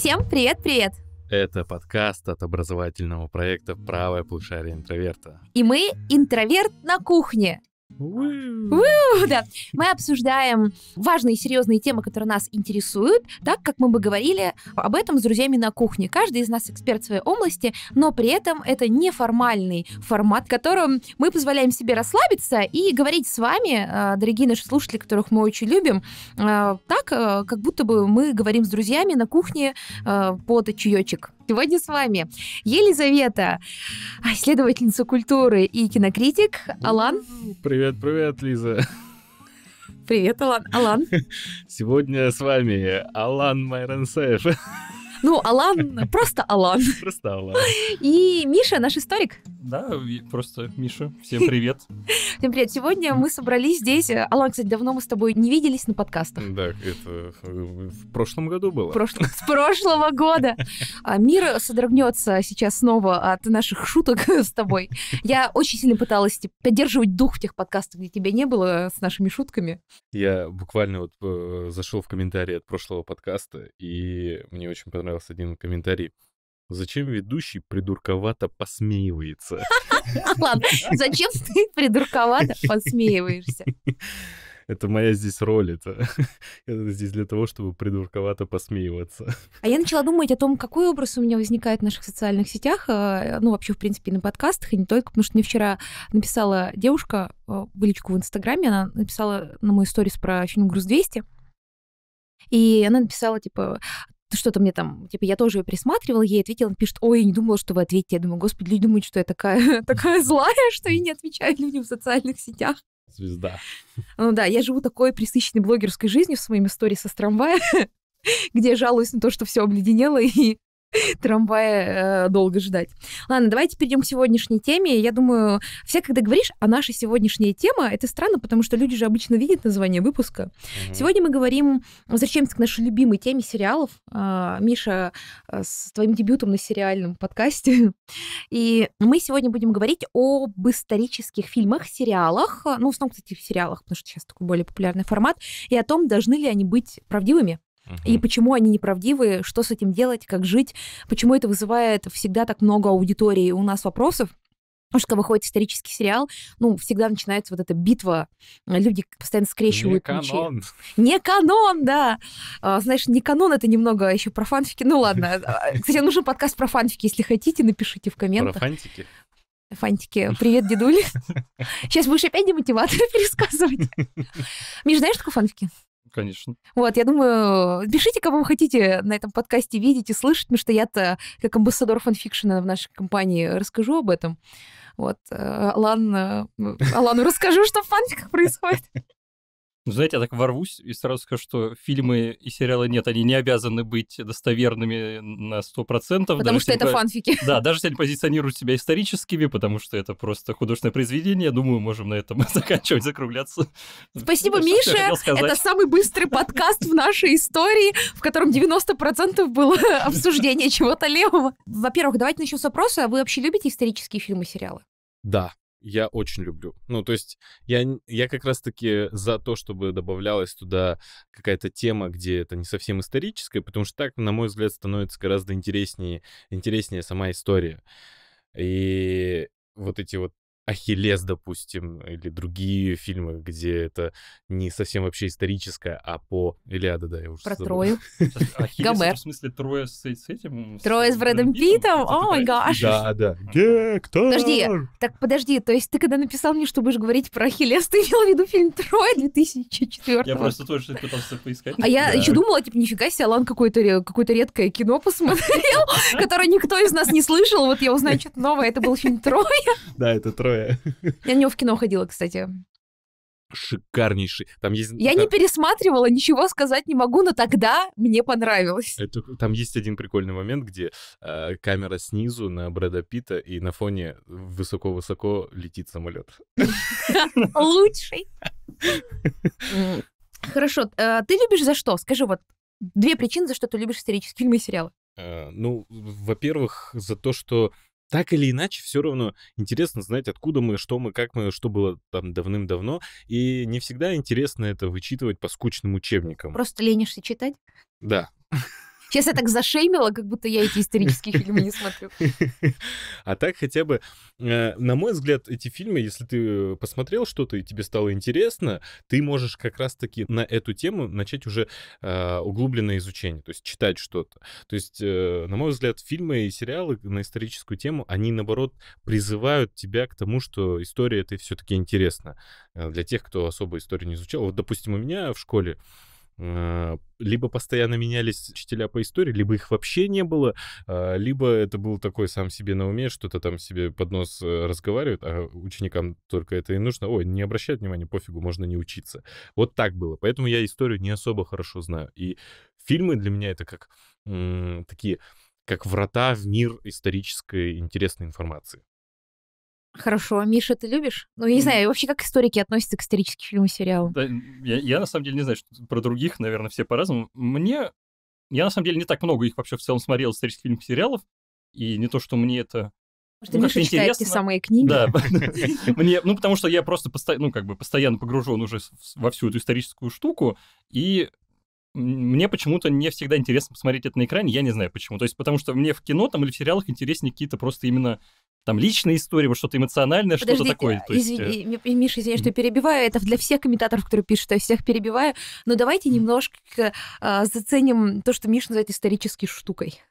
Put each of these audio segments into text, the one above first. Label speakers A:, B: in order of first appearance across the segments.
A: Всем привет-привет!
B: Это подкаст от образовательного проекта «Правое полушарие интроверта».
A: И мы интроверт на кухне. Да. Мы обсуждаем важные и серьезные темы, которые нас интересуют, так как мы бы говорили об этом с друзьями на кухне. Каждый из нас эксперт в своей области, но при этом это неформальный формат, в котором мы позволяем себе расслабиться и говорить с вами, э, дорогие наши слушатели, которых мы очень любим, э, так, э, как будто бы мы говорим с друзьями на кухне под чаечек. Сегодня с вами Елизавета, исследовательница культуры и кинокритик Алан.
B: Привет, привет, Лиза.
A: Привет, Алан. Алан.
B: Сегодня с вами Алан Майрансаев.
A: Ну, Алан, просто Алан. Просто Алан. И Миша, наш историк.
B: Да,
C: просто Миша, всем привет.
A: Всем привет. Сегодня мы собрались здесь. Алан, кстати, давно мы с тобой не виделись на подкастах.
B: Да, это в прошлом году было. С
A: прошлого года. А, мир содрогнется сейчас снова от наших шуток с тобой. Я очень сильно пыталась типа, поддерживать дух в тех подкастах, где тебя не было с нашими шутками.
B: Я буквально вот э, зашел в комментарии от прошлого подкаста, и мне очень понравилось понравился один комментарий. Зачем ведущий придурковато посмеивается?
A: Ладно, зачем ты придурковато посмеиваешься?
B: Это моя здесь роль, это я здесь для того, чтобы придурковато посмеиваться.
A: А я начала думать о том, какой образ у меня возникает в наших социальных сетях, э, ну вообще, в принципе, на подкастах, и не только, потому что мне вчера написала девушка э, в личку в Инстаграме, она написала на мой сторис про груз 200, и она написала, типа, что-то мне там, типа, я тоже ее присматривала, ей ответила, пишет, ой, я не думала, что вы ответите. Я думаю, господи, люди думают, что я такая, такая злая, что я не отвечаю людям в социальных сетях. Звезда. Ну да, я живу такой присыщенной блогерской жизнью в своем истории со трамвая, где жалуюсь на то, что все обледенело и трамвая э, долго ждать. Ладно, давайте перейдем к сегодняшней теме. Я думаю, все, когда говоришь о а нашей сегодняшней теме, это странно, потому что люди же обычно видят название выпуска. Сегодня мы говорим, возвращаемся к нашей любимой теме сериалов. А, Миша, э, с твоим дебютом на сериальном подкасте. И мы сегодня будем говорить об исторических фильмах, сериалах, ну, в основном, кстати, в сериалах, потому что сейчас такой более популярный формат, и о том, должны ли они быть правдивыми. И почему они неправдивые, что с этим делать, как жить, почему это вызывает всегда так много аудитории у нас вопросов. Потому что выходит исторический сериал, ну, всегда начинается вот эта битва. Люди постоянно скрещивают не мечи. канон. Не канон, да. А, знаешь, не канон, это немного еще про фанфики. Ну, ладно. А, кстати, нужен подкаст про фанфики. Если хотите, напишите в комментах. Про фантики? Фантики. Привет, дедули. Сейчас будешь опять демотиватор пересказывать. Миш, знаешь, что такое фанфики? Конечно. Вот, я думаю, пишите, кого вы хотите на этом подкасте видеть и слышать, потому что я-то как амбассадор фанфикшена в нашей компании расскажу об этом. Вот, э, Алан, э, Алану расскажу, что в фанфиках происходит.
C: Ну, знаете, я так ворвусь и сразу скажу, что фильмы и сериалы нет, они не обязаны быть достоверными на 100%. Потому что это по... фанфики. Да, даже если они позиционируют себя историческими, потому что это просто художественное произведение, думаю, можем на этом заканчивать, закругляться.
A: Спасибо, Миша. Это самый быстрый подкаст в нашей истории, в котором 90% было обсуждение чего-то левого. Во-первых, давайте начнем с вопроса. Вы вообще любите исторические фильмы и сериалы?
B: Да я очень люблю. Ну, то есть я, я как раз-таки за то, чтобы добавлялась туда какая-то тема, где это не совсем историческая, потому что так, на мой взгляд, становится гораздо интереснее, интереснее сама история. И вот эти вот Ахиллес, допустим, или другие фильмы, где это не совсем вообще историческое, а по Илиада, да, я уже Про забыл. Трою.
A: А,
C: Гомер. В смысле, Трое с, этим?
A: Трое с, Брэдом Питом. О май гаш.
B: Да, да. Гектор! Подожди,
A: так подожди, то есть ты когда написал мне, что будешь говорить про Ахиллес, ты имел в виду фильм Трое 2004 Я просто тоже что пытался поискать. А я еще думала, типа, нифига себе, Алан какое-то какое редкое кино посмотрел, которое никто из нас не слышал, вот я узнаю что-то новое, это был фильм Трое.
B: Да, это Трое такое.
A: Я на него в кино ходила, кстати.
B: Шикарнейший. Там есть... Я там... не
A: пересматривала, ничего сказать не могу, но тогда мне понравилось.
B: Это... Там есть один прикольный момент, где э, камера снизу на Брэда Питта, и на фоне высоко-высоко летит самолет.
A: Лучший. Хорошо, а, ты любишь за что? Скажи вот две причины, за что ты любишь исторические фильмы и сериалы.
B: А, ну, во-первых, за то, что так или иначе, все равно интересно знать, откуда мы, что мы, как мы, что было там давным-давно. И не всегда интересно это вычитывать по скучным учебникам.
A: Просто ленишься читать? Да. Сейчас я так зашеймила, как будто я эти исторические фильмы не смотрю.
B: А так хотя бы, э, на мой взгляд, эти фильмы, если ты э, посмотрел что-то и тебе стало интересно, ты можешь как раз-таки на эту тему начать уже э, углубленное изучение, то есть читать что-то. То есть, на мой взгляд, фильмы и сериалы на историческую тему, они, наоборот, призывают тебя к тому, что история это все-таки интересна для тех, кто особо историю не изучал. Вот, допустим, у меня в школе а, либо постоянно менялись учителя по истории, либо их вообще не было, а, либо это был такой сам себе на уме, что-то там себе под нос э, разговаривают, а ученикам только это и нужно. Ой, не обращать внимания, пофигу, можно не учиться. Вот так было. Поэтому я историю не особо хорошо знаю. И фильмы для меня это как м- такие, как врата в мир исторической интересной информации.
A: Хорошо. Миша, ты любишь? Ну, я не знаю, вообще как историки относятся к историческим фильмам и сериалам? Да,
B: я,
C: я на самом деле не знаю, что про других, наверное, все по-разному. Мне... Я на самом деле не так много их вообще в целом смотрел, исторических фильмов и сериалов. И не то, что мне это может, ну, Миша читает интересно. те
A: самые книги? Да.
C: Мне, ну, потому что я просто постоянно, ну, как бы постоянно погружен уже во всю эту историческую штуку, и мне почему-то не всегда интересно посмотреть это на экране, я не знаю почему. То есть потому что мне в кино там или в сериалах интереснее какие-то просто именно там личная история, что-то эмоциональное, что-то такое. То есть... извини,
A: э, Миша, извини, что перебиваю. Это для всех комментаторов, которые пишут, я всех перебиваю. Но давайте немножко э, заценим то, что Миша называет исторической штукой.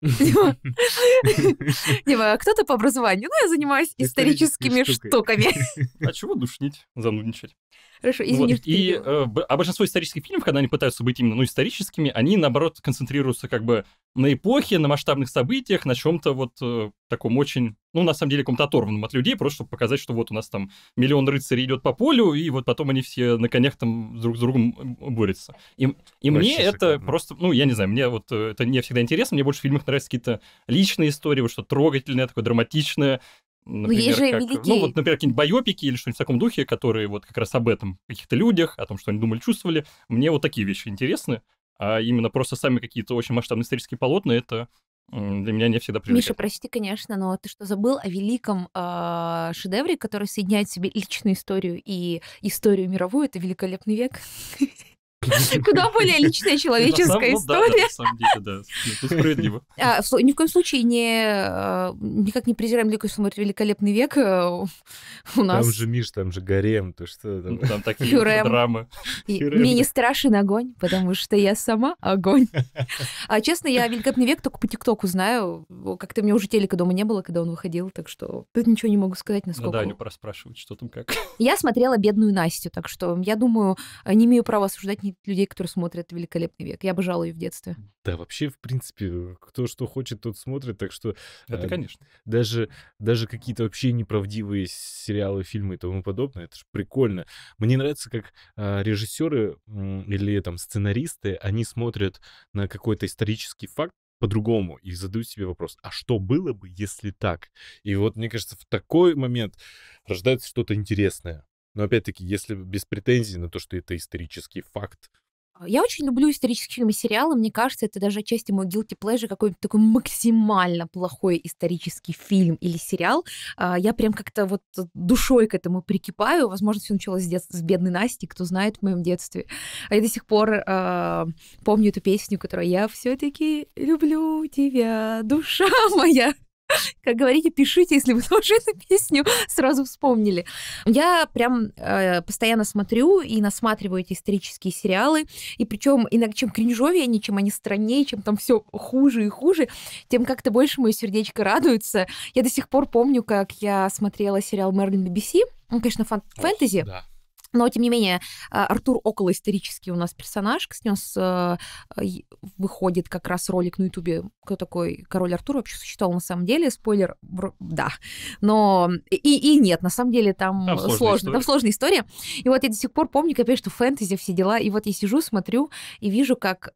A: Дима, типа, кто то по образованию? Ну, я занимаюсь историческими штуками.
C: А чего душнить, занудничать? Хорошо, извини, ну вот. И э, а большинство исторических фильмов, когда они пытаются быть именно ну, историческими, они, наоборот, концентрируются как бы на эпохе, на масштабных событиях, на чем то вот э, таком очень ну, на самом деле, каком-то оторванном от людей, просто чтобы показать, что вот у нас там миллион рыцарей идет по полю, и вот потом они все на конях там друг с другом борются. И, и мне это шикарно. просто, ну, я не знаю, мне вот э, это не всегда интересно, мне больше в фильмах нравятся какие-то личные истории, вот что трогательное, такое драматичное, ну, Например, ну, же как, ну, вот, например, какие-нибудь байопики или что-нибудь в таком духе, которые вот как раз об этом, каких-то людях, о том, что они думали, чувствовали. Мне вот такие вещи интересны. А именно просто сами какие-то очень масштабные исторические полотна, это для меня не всегда привлекательно. Миша,
A: прости, конечно, но ты что, забыл о великом э, шедевре, который соединяет в себе личную историю и историю мировую? Это великолепный век. Куда более личная человеческая история.
B: На ну, справедливо.
A: А, ни в коем случае не а, никак не презираем Лику великолепный век э, у нас. Там же
B: Миш, там же Гарем, то что ну, там. такие драмы. Мне не
A: страшен огонь, потому что я сама огонь. А честно, я великолепный век только по ТикТоку знаю. Как-то мне уже телека дома не было, когда он выходил, так что тут ничего не могу сказать, насколько. да, не
C: проспрашивать, что там как.
A: Я смотрела бедную Настю, так что я думаю, не имею права осуждать увидеть людей, которые смотрят «Великолепный век». Я обожала ее в детстве.
B: Да, вообще, в принципе, кто что хочет, тот смотрит, так что... Это, э, конечно. Даже, даже какие-то вообще неправдивые сериалы, фильмы и тому подобное, это же прикольно. Мне нравится, как а, режиссеры или там сценаристы, они смотрят на какой-то исторический факт, по-другому и задают себе вопрос, а что было бы, если так? И вот, мне кажется, в такой момент рождается что-то интересное. Но опять-таки, если без претензий на то, что это исторический факт,
A: а, я очень люблю исторические фильмы и сериалы. Мне кажется, это даже отчасти мой guilty pleasure, какой-нибудь такой максимально плохой исторический фильм или сериал. А, я прям как-то вот душой к этому прикипаю. Возможно, все началось с детства, с бедной Насти, кто знает в моем детстве. А я до сих пор э, помню эту песню, которую «Я все-таки люблю тебя, душа моя». Как говорите, пишите, если вы тоже эту песню сразу вспомнили. Я прям э, постоянно смотрю и насматриваю эти исторические сериалы. И причем иногда чем кринжовее они, чем они страннее, чем там все хуже и хуже, тем как-то больше мое сердечко радуется. Я до сих пор помню, как я смотрела сериал Мерлин BBC. Он, конечно, фэнтези. Да. Но, тем не менее, а, Артур около исторический у нас персонаж. С а, а, выходит как раз ролик на Ютубе, кто такой король Артур вообще существовал на самом деле. Спойлер, да. Но и, и нет, на самом деле там, там сложная история. там сложная история. И вот я до сих пор помню, конечно что фэнтези, все дела. И вот я сижу, смотрю и вижу, как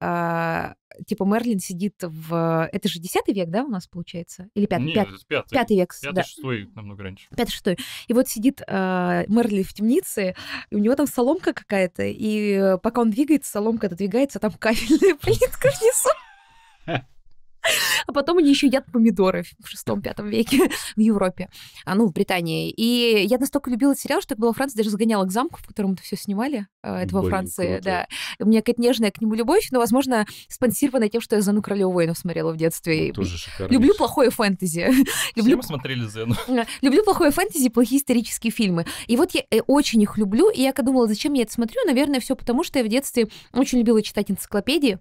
A: типа Мерлин сидит в... Это же 10 век, да, у нас получается? Или 5? Нет, 5, 5, 5 век. 5 да.
C: 6 намного раньше. 5
A: 6 И вот сидит э, Мерлин в темнице, и у него там соломка какая-то, и э, пока он двигается, соломка отодвигается, а там кафельная плитка внизу. А потом они еще едят помидоры в шестом-пятом веке в Европе, а ну, в Британии. И я настолько любила сериал, что я была во Франции, даже загоняла к замку, в котором это все снимали. Э, это во Франции, круто. да. У меня какая-то нежная к нему любовь, но, возможно, спонсированная тем, что я «Зену Королеву воинов» смотрела в детстве. Ну, тоже шикарно. Люблю плохое фэнтези. Люблю... мы
C: смотрели «Зену».
A: Э, люблю плохое фэнтези, плохие исторические фильмы. И вот я э, очень их люблю, и я думала, зачем я это смотрю? Наверное, все потому, что я в детстве очень любила читать энциклопедии,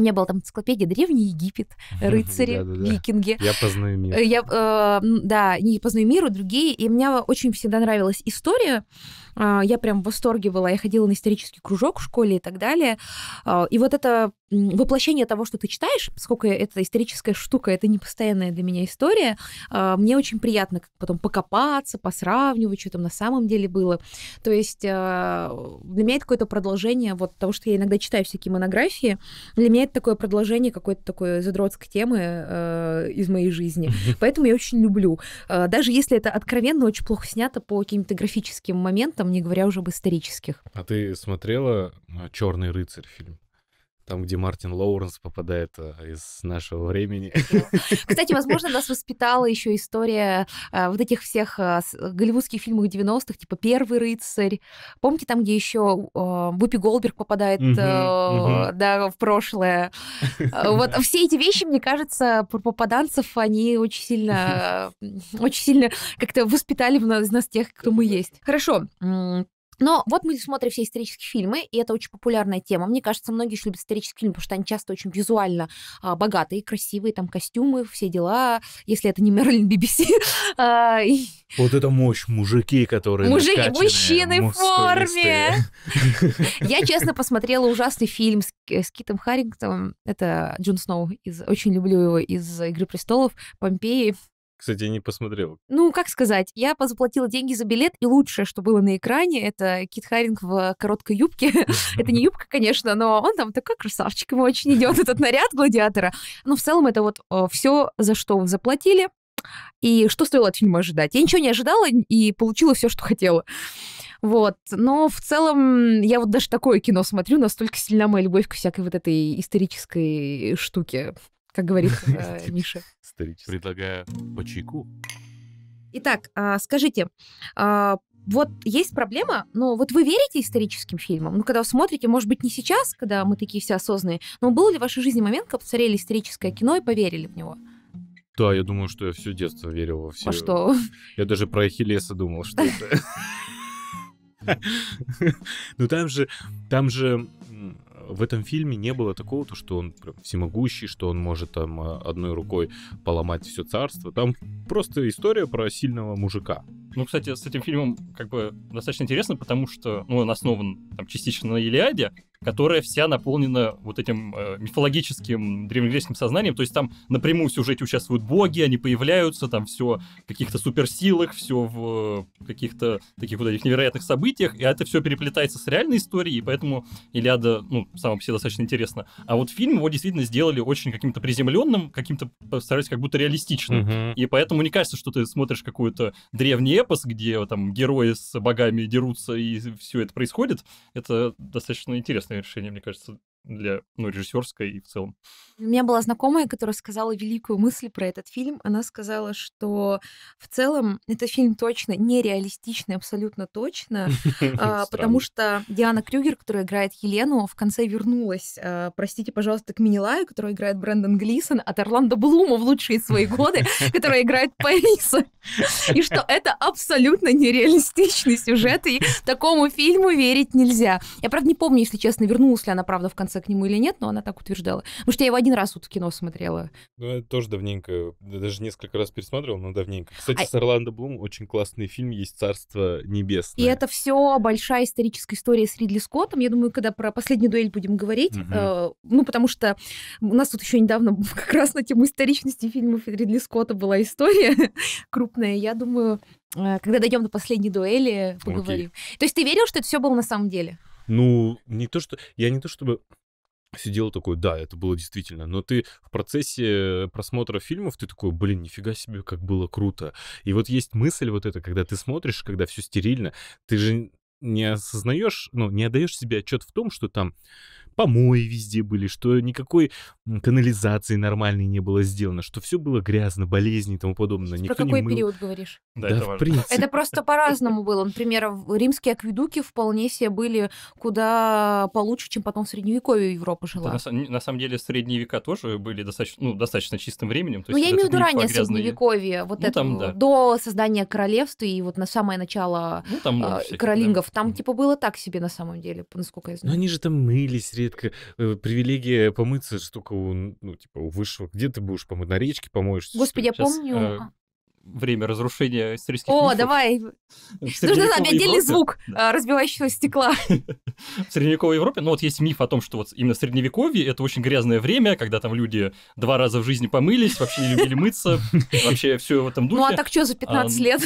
A: у меня была там энциклопедия «Древний Египет», «Рыцари», «Викинги». Я
B: познаю мир. Э, я,
A: э, да, не познаю мир, а другие. И мне очень всегда нравилась история. А, я прям в восторге была. Я ходила на исторический кружок в школе и так далее. А, и вот это воплощение того, что ты читаешь, поскольку это историческая штука, это не постоянная для меня история, мне очень приятно потом покопаться, посравнивать, что там на самом деле было. То есть э, для меня это какое-то продолжение вот того, что я иногда читаю всякие монографии. Для меня это такое продолжение какой-то такой задротской темы э, из моей жизни. Поэтому я очень люблю. Э, даже если это откровенно очень плохо снято по каким-то графическим моментам, не говоря уже об исторических.
B: А ты смотрела э, Черный рыцарь фильм? там, где Мартин Лоуренс попадает э, из нашего времени. Кстати, возможно, нас
A: воспитала еще история э, вот этих всех э, голливудских фильмов 90-х, типа «Первый рыцарь». Помните, там, где еще Бупи Голберг попадает Да, в прошлое? Вот все эти вещи, мне кажется, про попаданцев, они очень сильно, очень сильно как-то воспитали в нас, нас тех, кто мы есть. Хорошо, но вот мы смотрим все исторические фильмы, и это очень популярная тема. Мне кажется, многие еще любят исторические фильмы, потому что они часто очень визуально а, богатые, красивые, там костюмы, все дела, если это не Мерлин BBC. а, и...
B: Вот это мощь, мужики, которые Мужики, мужчины в
A: форме! Я, честно, посмотрела ужасный фильм с, э, с Китом Харрингтоном. Это Джон Сноу. Из, очень люблю его из «Игры престолов», «Помпеи».
B: Кстати, не посмотрел.
A: Ну, как сказать, я заплатила деньги за билет, и лучшее, что было на экране, это Кит Харинг в короткой юбке. это не юбка, конечно, но он там такой красавчик, ему очень идет этот наряд гладиатора. Но в целом это вот э, все, за что вы заплатили, и что стоило от фильма ожидать. Я ничего не ожидала и получила все, что хотела. Вот. Но в целом я вот даже такое кино смотрю, настолько сильна моя любовь к всякой вот этой исторической штуке как говорит э, Миша.
B: Предлагаю по чайку.
A: Итак, а, скажите, а, вот есть проблема, но вот вы верите историческим фильмам? Ну, когда вы смотрите, может быть, не сейчас, когда мы такие все осознанные, но был ли в вашей жизни момент, когда посмотрели историческое кино и поверили в него?
B: Да, я думаю, что я все детство верил во все. А что? Я даже про Ахиллеса думал, что это. Ну, там же, там же в этом фильме не было такого, то, что он прям всемогущий, что он может там э, одной рукой поломать все царство. Там просто история про сильного мужика.
C: Ну, кстати, с этим фильмом как бы достаточно интересно, потому что ну, он основан
B: там, частично на
C: Илиаде, которая вся наполнена вот этим э, мифологическим древнегреческим сознанием. То есть там напрямую в сюжете участвуют боги, они появляются, там все в каких-то суперсилах, все в э, каких-то таких вот этих невероятных событиях, и это все переплетается с реальной историей, и поэтому Илиада, ну, сама по себе достаточно интересно. А вот фильм его действительно сделали очень каким-то приземленным, каким-то, стараюсь, как будто реалистичным. uh И поэтому не кажется, что ты смотришь какой-то древний эпос, где там герои с богами дерутся и все это происходит. Это достаточно интересно на вершине, мне кажется, для ну, режиссерской и в целом.
A: У меня была знакомая, которая сказала великую мысль про этот фильм. Она сказала, что в целом этот фильм точно нереалистичный, абсолютно точно, а, потому что Диана Крюгер, которая играет Елену, в конце вернулась, а, простите, пожалуйста, к Минилаю, которая играет Брэндон Глисон, от Орландо Блума в лучшие свои годы, которая играет Париса. И что это абсолютно нереалистичный сюжет, и такому фильму верить нельзя. Я, правда, не помню, если честно, вернулась ли она, правда, в конце к нему или нет, но она так утверждала. Потому что я его один раз вот в кино смотрела.
B: Ну, это тоже давненько. Даже несколько раз пересматривал, но давненько. Кстати, а... с Орландо Блум очень классный фильм есть «Царство небесное». И
A: это все большая историческая история с Ридли Скоттом. Я думаю, когда про последнюю дуэль будем говорить, угу. э, ну, потому что у нас тут еще недавно как раз на тему историчности фильмов Ридли Скотта была история крупная. Я думаю, э, когда дойдем до последней дуэли, поговорим. Okay. То есть ты верил, что это все было на самом деле?
B: Ну, не то, что... Я не то чтобы сидел такой, да, это было действительно, но ты в процессе просмотра фильмов, ты такой, блин, нифига себе, как было круто. И вот есть мысль вот эта, когда ты смотришь, когда все стерильно, ты же не осознаешь, ну, не отдаешь себе отчет в том, что там помои везде были, что никакой канализации нормальной не было сделано, что все было грязно, болезни и тому подобное. Про какой не мыл. период говоришь?
A: Да, да это в принципе. Это просто по-разному было. Например, римские акведуки вполне себе были куда получше, чем потом в Средневековье Европа жила.
C: на, на самом деле, средние века тоже были достаточно, ну, достаточно чистым временем. Ну, я имею в виду ранее погрязные... Средневековье, вот ну, это там, да.
A: до создания королевства и вот на самое начало ну, там а, всяких, королингов. Да. Там, типа, было так себе на самом деле, насколько я знаю. Но они
B: же там мылись, редко э, привилегия помыться штука у, ну, типа, у высшего. Где ты будешь помыть? На речке помоешься? Господи, я помню, э время разрушения исторических О, мифов.
A: давай!
C: Нужно нам отдельный звук
A: да. Э, разбивающегося стекла.
C: в средневековой Европе, ну вот есть миф о том, что вот именно средневековье это очень грязное время, когда там люди два раза в жизни помылись, вообще не любили мыться, вообще все в этом духе. Ну а так что за 15 лет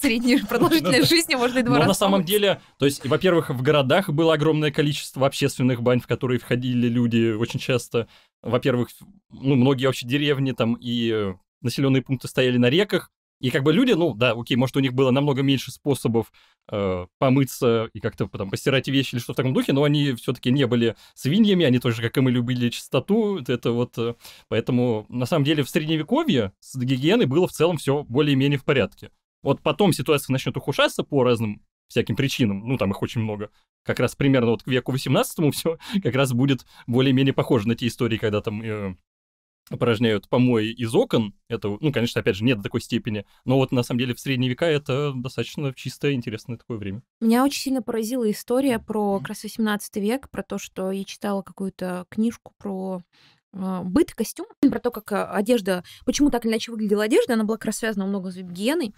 A: средней продолжительность жизни можно и два ну, а раза на самом
C: деле, то есть, во-первых, в городах было огромное количество общественных бань, в которые входили люди очень часто. Во-первых, ну, многие вообще деревни там и населенные пункты стояли на реках, и как бы люди, ну да, окей, может, у них было намного меньше способов э, помыться и как-то потом постирать вещи или что в таком духе, но они все-таки не были свиньями, они тоже, как и мы, любили чистоту. Это вот, э, поэтому на самом деле в средневековье с гигиеной было в целом все более-менее в порядке. Вот потом ситуация начнет ухудшаться по разным всяким причинам, ну там их очень много. Как раз примерно вот к веку 18 все как раз будет более-менее похоже на те истории, когда там э, порожняют помои из окон. Это, ну, конечно, опять же, нет до такой степени. Но вот на самом деле в средние века это достаточно чистое, интересное такое время.
A: Меня очень сильно поразила история про как раз 18 век, про то, что я читала какую-то книжку про э, быт, костюм, про то, как э, одежда, почему так или иначе выглядела одежда, она была как раз связана много с гигиеной.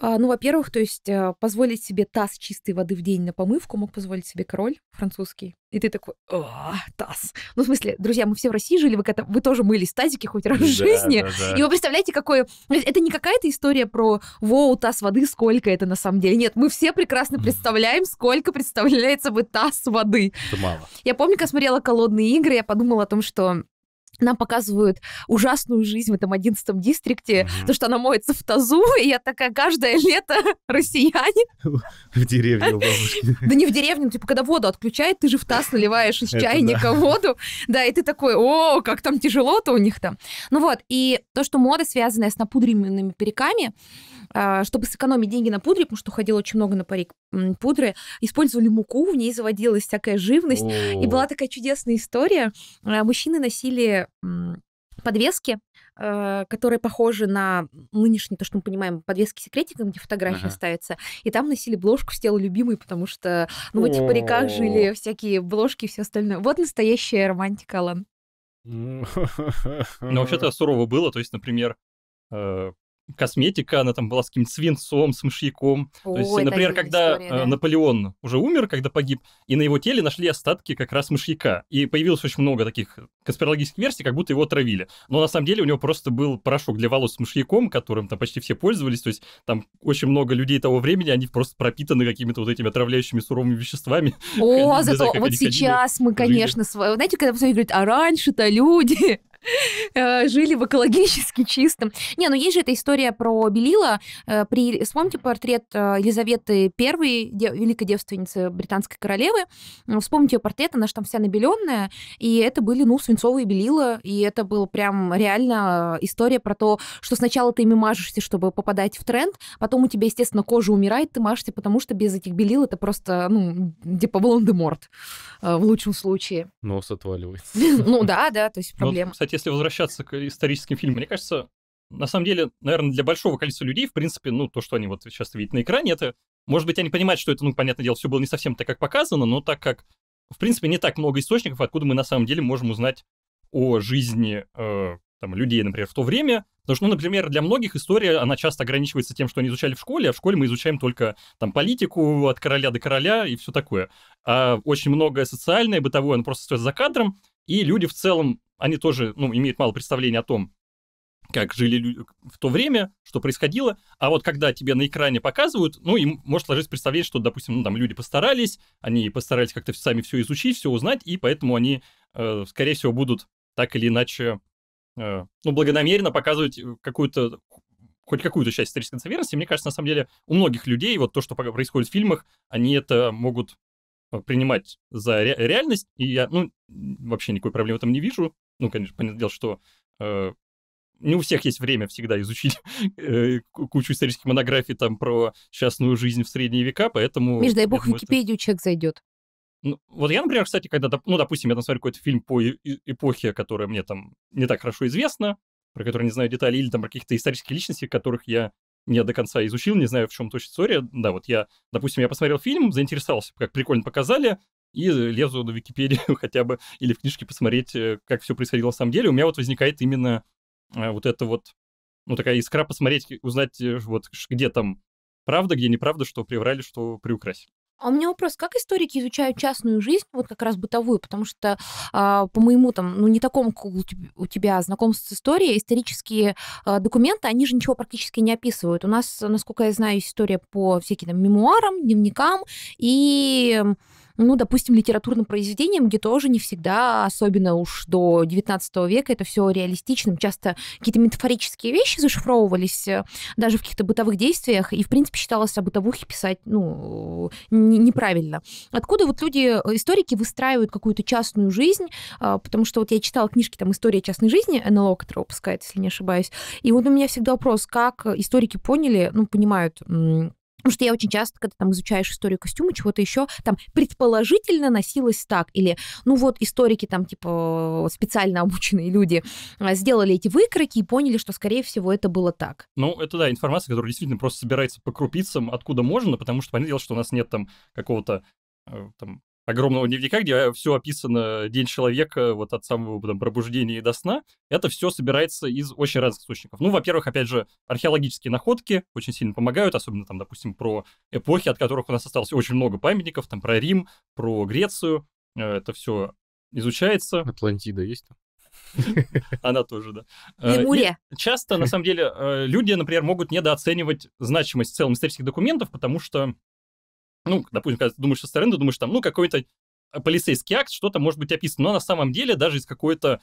A: А, ну, во-первых, то есть э, позволить себе таз чистой воды в день на помывку мог позволить себе король французский. И ты такой, О, таз. Ну, в смысле, друзья, мы все в России жили, вы, когда, вы тоже мылись тазике хоть раз в жизни. Да, да. И вы представляете, какое... Это не какая-то история про, воу, таз воды, сколько это на самом деле. Нет, мы все прекрасно представляем, сколько представляется бы таз воды. Это мало. Я помню, когда смотрела «Колодные игры», я подумала о том, что нам показывают ужасную жизнь в этом 11 дистрикте, mm то, что она моется в тазу, и я такая, каждое лето россияне.
B: В деревне у бабушки.
A: Да не в деревне, ну, типа, когда воду отключает, ты же в таз наливаешь из чайника воду, да, и ты такой, о, как там тяжело-то у них там. Ну вот, и то, что мода, связанная с напудренными переками, а, чтобы сэкономить деньги на пудре, потому что ходила очень много на парик пудры, использовали муку, в ней заводилась всякая живность. О-о-о. И была такая чудесная история. А, мужчины носили подвески, а, которые похожи на нынешние, то, что мы понимаем, подвески секретиком, где фотография ага. ставится. И там носили бложку с тела любимой, потому что ну, в этих париках жили всякие бложки и все остальное. Вот настоящая романтика, Алан.
B: Ну, вообще-то
C: сурово было. То есть, например, э, косметика, она там была с каким-то свинцом, с мышьяком. О, То есть, например, когда история, э, да? Наполеон уже умер, когда погиб, и на его теле нашли остатки как раз мышьяка. И появилось очень много таких конспирологических версий, как будто его отравили. Но на самом деле у него просто был порошок для волос с мышьяком, которым там почти все пользовались. То есть там очень много людей того времени, они просто пропитаны какими-то вот этими отравляющими суровыми веществами.
A: О, зато вот сейчас мы, конечно, знаете, когда все говорят, а раньше-то люди... Э, жили в экологически чистом. Не, ну есть же эта история про Белила. Э, при... Вспомните портрет э, Елизаветы I, де... великой девственницы британской королевы. Ну, вспомните ее портрет, она же там вся набеленная. И это были, ну, свинцовые белила. И это была прям реально история про то, что сначала ты ими мажешься, чтобы попадать в тренд, потом у тебя, естественно, кожа умирает, ты мажешься, потому что без этих белил это просто, ну, типа Волан-де-Морт в лучшем случае.
B: Нос отваливается.
A: Ну да, да, то есть ну, проблема
C: кстати, если возвращаться к историческим фильмам, мне кажется, на самом деле, наверное, для большого количества людей, в принципе, ну, то, что они вот сейчас видят на экране, это, может быть, они понимают, что это, ну, понятное дело, все было не совсем так, как показано, но так как, в принципе, не так много источников, откуда мы на самом деле можем узнать о жизни э, там, людей, например, в то время. Потому что, ну, например, для многих история, она часто ограничивается тем, что они изучали в школе, а в школе мы изучаем только там политику от короля до короля и все такое. А очень многое социальное, бытовое, оно просто стоит за кадром. И люди в целом, они тоже ну, имеют мало представления о том, как жили люди в то время, что происходило, а вот когда тебе на экране показывают, ну, им может сложиться представление, что, допустим, ну, там люди постарались, они постарались как-то сами все изучить, все узнать, и поэтому они, э, скорее всего, будут так или иначе, э, ну, благонамеренно показывать э, какую-то хоть какую-то часть исторической достоверности. Мне кажется, на самом деле, у многих людей вот то, что происходит в фильмах, они это могут Э, принимать за ре- реальность, и я, ну, вообще никакой проблемы в этом не вижу. Ну, конечно, понятное дело, что э, не у всех есть время всегда изучить э, кучу исторических монографий там про частную жизнь в средние века, поэтому... Миш, дай бог, в Википедию
A: это... человек зайдет.
C: Ну, вот я, например, кстати, когда, ну, допустим, я там смотрю какой-то фильм по эпохе, которая мне там не так хорошо известна, про который не знаю деталей, или там про каких-то исторических личностей, которых я не до конца изучил, не знаю, в чем точно история. Да, вот я, допустим, я посмотрел фильм, заинтересовался, как прикольно показали, и лезу на Википедию хотя бы или в книжке посмотреть, э, как все происходило на самом деле. У меня вот возникает именно э, вот это вот, ну, такая искра посмотреть, узнать, э, вот где там правда, где неправда, что приврали, что приукрасили.
A: А у меня вопрос, как историки изучают частную жизнь, вот как раз бытовую, потому что а, по моему там, ну не такому, как у тебя знакомство с историей, исторические а, документы, они же ничего практически не описывают. У нас, насколько я знаю, история по всяким там мемуарам, дневникам и ну, допустим, литературным произведением, где тоже не всегда, особенно уж до 19 века, это все реалистичным. Часто какие-то метафорические вещи зашифровывались э, даже в каких-то бытовых действиях, и, в принципе, считалось о бытовухе писать, ну, не, неправильно. Откуда вот люди, э, историки выстраивают какую-то частную жизнь, а, потому что вот я читала книжки там «История частной жизни» НЛО, которая выпускает, если не ошибаюсь, и вот у меня всегда вопрос, как э, историки поняли, ну, понимают Потому что я очень часто, когда там изучаешь историю костюма, чего-то еще, там предположительно носилось так. Или, ну вот, историки там, типа, специально обученные люди а, сделали эти выкройки и поняли, что, скорее всего, это было так.
C: Ну, это, да, информация, которая действительно просто собирается по крупицам, откуда можно, потому что, понятное дело, что у нас нет там какого-то э, там, огромного дневника, где все описано, день человека, вот от самого там, пробуждения и до сна, это все собирается из очень разных источников. Ну, во-первых, опять же, археологические находки очень сильно помогают, особенно там, допустим, про эпохи, от которых у нас осталось очень много памятников, там про Рим, про Грецию, э, это все изучается. Атлантида есть там? Она тоже, да. Э, Лемурия. часто, на самом деле, э, люди, например, могут недооценивать значимость в целом исторических документов, потому что ну, допустим, когда думаешь о СРН, ты думаешь там, ну, какой-то э, полицейский акт, что-то может быть описано, но на самом деле даже из какой-то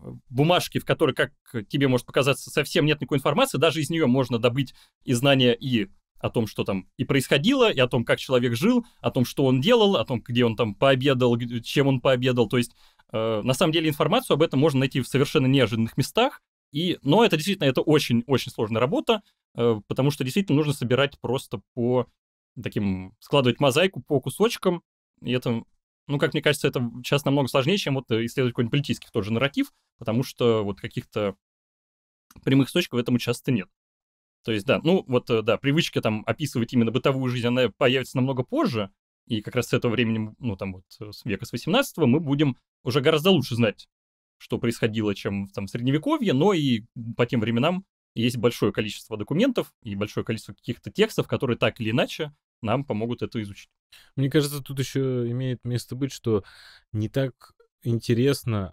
C: э, бумажки, в которой, как э, тебе может показаться, совсем нет никакой информации, даже из нее можно добыть и знания и о том, что там и происходило, и о том, как человек жил, о том, что он делал, о том, где он там пообедал, чем он пообедал. То есть, э, на самом деле, информацию об этом можно найти в совершенно неожиданных местах. И, но это действительно, это очень-очень сложная работа, э, потому что действительно нужно собирать просто по таким складывать мозаику по кусочкам, и это, ну, как мне кажется, это сейчас намного сложнее, чем вот э, исследовать какой-нибудь политический тот же нарратив, потому что вот каких-то прямых точек в этом часто нет. То есть, да, ну вот, э, да, привычка там описывать именно бытовую жизнь, она появится намного позже, и как раз с этого времени, ну там вот э, с века с 18 мы будем уже гораздо лучше знать, что происходило, чем там в Средневековье, но и по тем временам есть большое количество документов и большое количество каких-то текстов, которые так или иначе нам помогут это изучить.
B: Мне кажется, тут еще имеет место быть, что не так интересно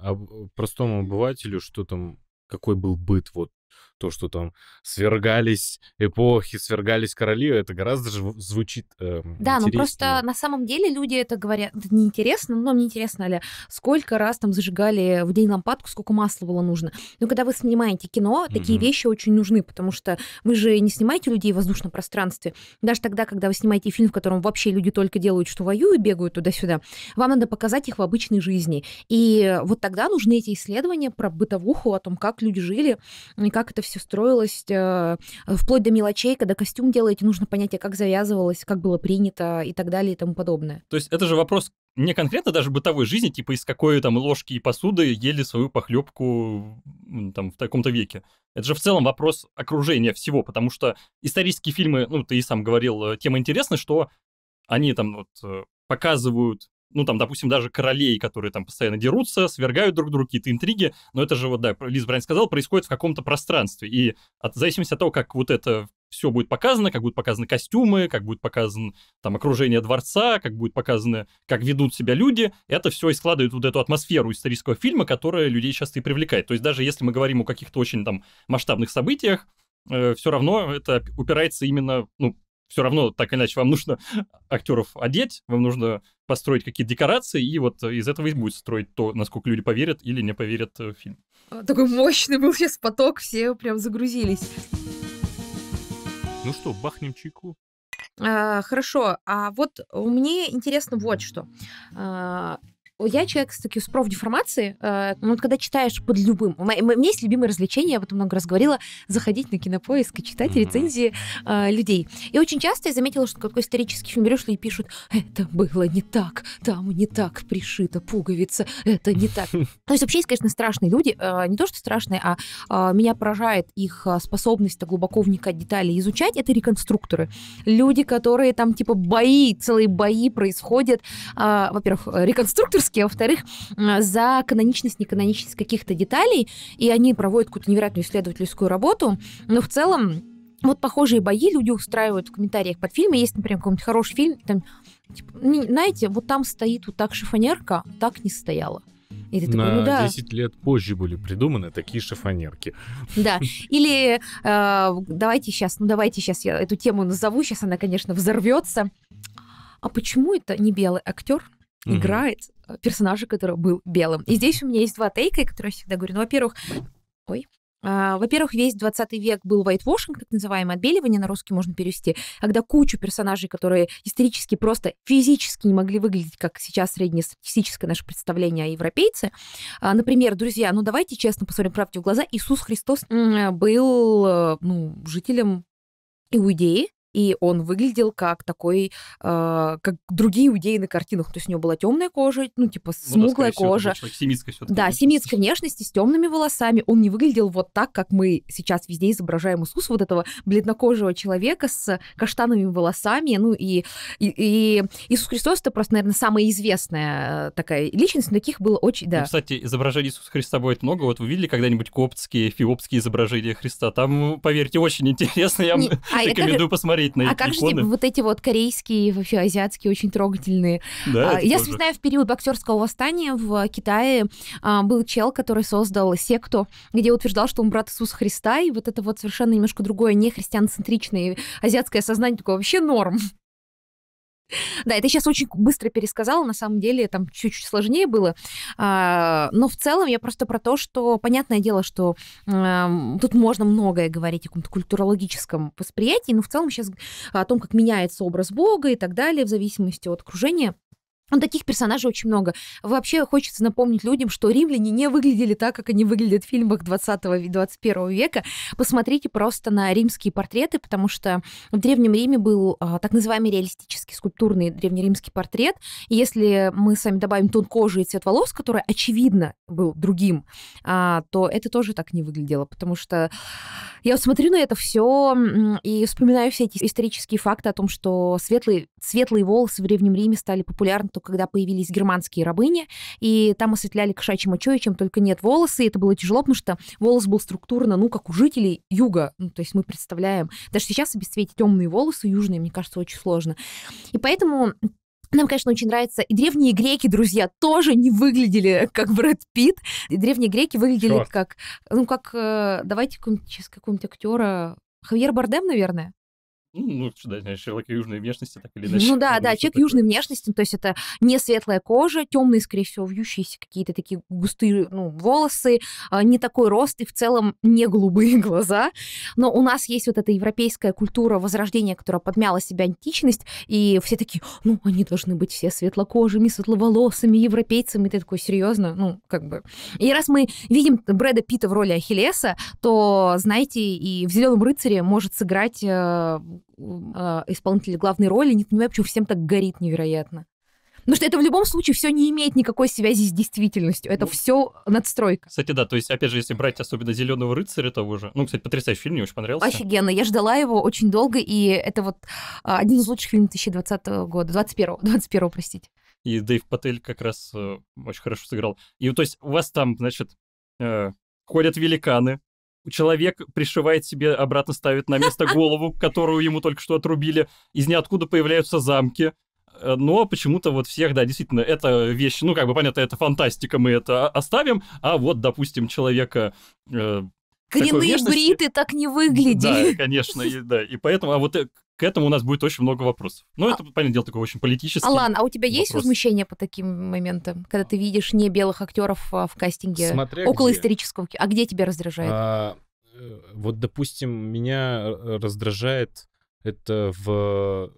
B: простому обывателю, что там, какой был быт вот то, что там свергались эпохи, свергались короли, это гораздо же звучит э, Да, но ну просто
A: на самом деле люди это говорят, неинтересно, но мне интересно, ли, сколько раз там зажигали в день лампадку, сколько масла было нужно. Но ну, когда вы снимаете кино, такие угу. вещи очень нужны, потому что вы же не снимаете людей в воздушном пространстве. Даже тогда, когда вы снимаете фильм, в котором вообще люди только делают, что воюют, бегают туда-сюда, вам надо показать их в обычной жизни. И вот тогда нужны эти исследования про бытовуху, о том, как люди жили, и как это все все строилось, э, вплоть до мелочей, когда костюм делаете, нужно понять, а как завязывалось, как было принято и так далее и тому подобное.
C: То есть это же вопрос не конкретно даже бытовой жизни, типа из какой там ложки и посуды ели свою похлебку там в таком-то веке. Это же в целом вопрос окружения всего, потому что исторические фильмы, ну, ты и сам говорил, э, тема интересна, что они там вот э, показывают ну, там, допустим, даже королей, которые там постоянно дерутся, свергают друг друга, какие-то интриги, но это же, вот, да, Лиз правильно сказал, происходит в каком-то пространстве, и от, в зависимости от того, как вот это все будет показано, как будут показаны костюмы, как будет показано там окружение дворца, как будет показано, как ведут себя люди, это все и складывает вот эту атмосферу исторического фильма, которая людей часто и привлекает. То есть даже если мы говорим о каких-то очень там масштабных событиях, э, все равно это упирается именно, ну, все равно, так или иначе, вам нужно актеров одеть, вам нужно построить какие-то декорации, и вот из этого и будет строить то, насколько люди поверят или не поверят в э, фильм.
A: А, такой мощный был сейчас поток, все прям загрузились.
B: Ну что, бахнем чайку?
A: А, хорошо, а вот мне интересно вот что. А, я человек с таким с профдеформацией. Ну, вот когда читаешь под любым... У меня есть любимое развлечение, я об этом много раз говорила, заходить на кинопоиск и читать mm-hmm. рецензии э, людей. И очень часто я заметила, что какой исторический фильм берешь и пишут, это было не так, там не так пришита пуговица, это не так. То есть вообще есть, конечно, страшные люди. Э, не то, что страшные, а, а меня поражает их а, способность глубоко вникать в детали изучать. Это реконструкторы. Люди, которые там типа бои, целые бои происходят. А, во-первых, э, реконструктор авторские, а во-вторых, э, за каноничность, неканоничность каких-то деталей, и они проводят какую-то невероятную исследовательскую работу, но в целом вот похожие бои люди устраивают в комментариях под фильмы. Есть, например, какой-нибудь хороший фильм, там, типа, знаете, вот там стоит вот так шифонерка, а так не стояла. И ты такой, на ну да. 10
B: лет позже были придуманы такие шифонерки.
A: Да. Или э, давайте сейчас, ну давайте сейчас я эту тему назову, сейчас она, конечно, взорвется. А почему это не белый актер играет Э, персонажа, который был белым. И здесь у меня есть два тейка, которые я всегда говорю. Ну, во-первых, ой, а, во-первых, весь 20 век был whitewashing, так называемое отбеливание, на русский можно перевести, когда кучу персонажей, которые исторически просто физически не могли выглядеть, как сейчас среднестатистическое наше представление о европейце. А, например, друзья, ну давайте честно посмотрим правде в глаза. Иисус Христос был э, ну, жителем Иудеи, и он выглядел как такой, э, как другие иудеи на картинах. То есть у него была темная кожа, ну, типа, смуглая ну, да, кожа. Всего,
C: семитской Да,
A: семитская внешность с темными волосами. Он не выглядел вот так, как мы сейчас везде изображаем Иисус, вот этого бледнокожего человека с каштановыми волосами. Ну, и, и, и Иисус Христос это просто, наверное, самая известная э, такая личность, но таких было очень, ну, да. Ну,
C: кстати, изображений Иисуса Христа будет много. Вот вы видели когда-нибудь коптские, эфиопские изображения Христа? Там, поверьте, очень интересно. Я вам не... а рекомендую это... посмотреть смотреть а как же вот
A: эти вот корейские, вообще азиатские, очень трогательные? Да, а, я тоже. вспоминаю, в период боксерского восстания в Китае а, был чел, который создал секту, где утверждал, что он брат Иисуса Христа, и вот это вот совершенно немножко другое, не христианцентричное азиатское сознание, такое вообще норм. Да, это сейчас очень быстро пересказала, на самом деле там чуть-чуть сложнее было, а, но в целом я просто про то, что понятное дело, что тут можно многое говорить о каком-то культурологическом восприятии, но в целом сейчас о том, как меняется образ Бога и так далее в зависимости от окружения. Ну, таких персонажей очень много. Вообще хочется напомнить людям, что римляне не выглядели так, как они выглядят в фильмах 20-21 века. Посмотрите просто на римские портреты, потому что в Древнем Риме был а, так называемый реалистический скульптурный древнеримский портрет. И если мы с вами добавим тон кожи и цвет волос, который, очевидно, был другим, а, то это тоже так не выглядело, потому что я вот смотрю на это все и вспоминаю все эти исторические факты о том, что светлые, светлые волосы в Древнем Риме стали популярны моменту, когда появились германские рабыни, и там осветляли кошачьей мочой, чем только нет волосы, и это было тяжело, потому что волос был структурно, ну, как у жителей юга, ну, то есть мы представляем, даже сейчас обесцветить темные волосы южные, мне кажется, очень сложно. И поэтому нам, конечно, очень нравится. И древние греки, друзья, тоже не выглядели как Брэд Питт. И древние греки выглядели Черт. как, ну, как, э, давайте какого-нибудь, какого-нибудь актера Хавьер Бардем, наверное.
C: Ну, да, человек южной внешности, так или иначе. Ну да, да,
A: человек такое. южной внешности, то есть это не светлая кожа, темные, скорее всего, вьющиеся какие-то такие густые ну, волосы, а, не такой рост и в целом не голубые глаза. Но у нас есть вот эта европейская культура возрождения, которая подмяла себя античность, и все такие, ну, они должны быть все светлокожими, светловолосыми, европейцами. И ты такой, серьезно? Ну, как бы. И раз мы видим Брэда Питта в роли Ахиллеса, то, знаете, и в «Зеленом рыцаре» может сыграть э, а, исполнителя главной роли, не понимаю, почему всем так горит невероятно. Потому что это в любом случае все не имеет никакой связи с действительностью. Это ну, все надстройка.
C: Кстати, да, то есть, опять же, если брать особенно зеленого рыцаря того же. Ну, кстати, потрясающий фильм, мне очень понравился. Офигенно.
A: Я ждала его очень долго, и это вот а, один из лучших фильмов 2020 года, 21 21 простите.
C: И Дэйв Патель как раз э, очень хорошо сыграл. И то есть у вас там, значит, э, ходят великаны, человек пришивает себе, обратно ставит на место голову, которую ему только что отрубили, из ниоткуда появляются замки, э, но почему-то вот всех, да, действительно, это вещь, ну, как бы понятно, это фантастика, мы это оставим, а вот, допустим, человека э, Коренные бриты
A: так не выглядели. Да,
C: конечно, и, да. И поэтому, а вот э, к этому у нас будет очень много вопросов. Но ну, а... это, понятное дело, такой очень политический Алан, а у тебя вопрос. есть
A: возмущение по таким моментам, когда ты видишь не белых актеров а, в кастинге Смотря около где. исторического? А где тебя раздражает?
B: А, э, вот, допустим, меня э, раздражает это в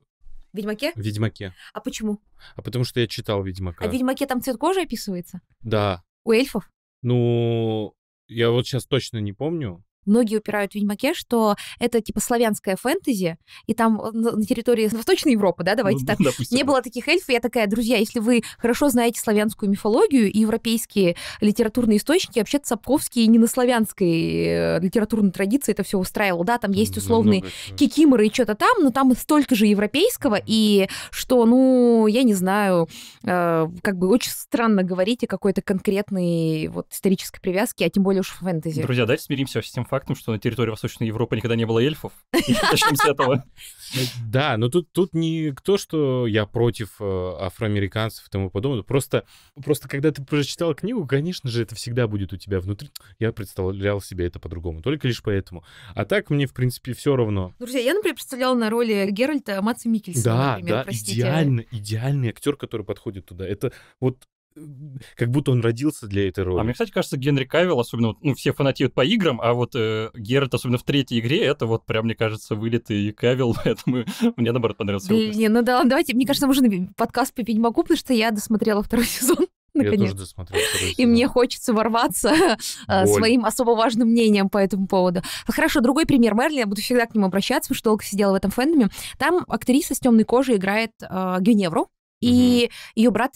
A: Ведьмаке? Ведьмаке. А почему?
B: А потому что я читал Ведьмака. А в
A: Ведьмаке там цвет кожи описывается? Да. У эльфов?
B: Ну, я вот сейчас точно не помню,
A: многие упирают в Ведьмаке, что это типа славянская фэнтези, и там э, на территории Восточной Европы, да, давайте ну, так, допустим, не да. было таких эльфов. Я такая, друзья, если вы хорошо знаете славянскую мифологию и европейские литературные источники, вообще Цапковский не на славянской э, литературной традиции это все устраивал, да, там есть ну, ну, условные Много. кикиморы и что-то там, но там столько же европейского, и что, ну, я не знаю, э, как бы очень странно говорить о какой-то конкретной вот исторической привязке, а тем более уж фэнтези.
C: Друзья, давайте смиримся с тем фактом,
B: что на территории Восточной Европы никогда не было эльфов. Начнем с этого. Да, но ну тут, тут не то, что я против э, афроамериканцев и тому подобное. Просто, просто когда ты прочитал книгу, конечно же, это всегда будет у тебя внутри. Я представлял себе это по-другому, только лишь поэтому. А так мне, в принципе, все равно.
A: Друзья, я, например, представляла на роли Геральта Матса Микельсона, да, например, да, простите. идеально,
B: идеальный актер, который подходит туда. Это вот
C: как будто он родился для этой а роли. А мне, кстати, кажется, Генри Кавилл, особенно, ну, все фанатеют по играм, а вот э, Геральт, особенно в третьей игре, это вот прям, мне кажется, вылет и Кавилл, поэтому мне, наоборот, понравился.
A: Не, не, ну да, давайте, мне кажется, нужен подкаст по Ведьмаку, потому что я досмотрела второй сезон. Наконец. Я тоже досмотрел. И сезон. мне хочется ворваться э, Боль. своим особо важным мнением по этому поводу. Хорошо, другой пример Мерлин, я буду всегда к нему обращаться, потому что долго сидела в этом фэндоме. Там актриса с темной кожей играет э, Гюневру, и угу. ее брат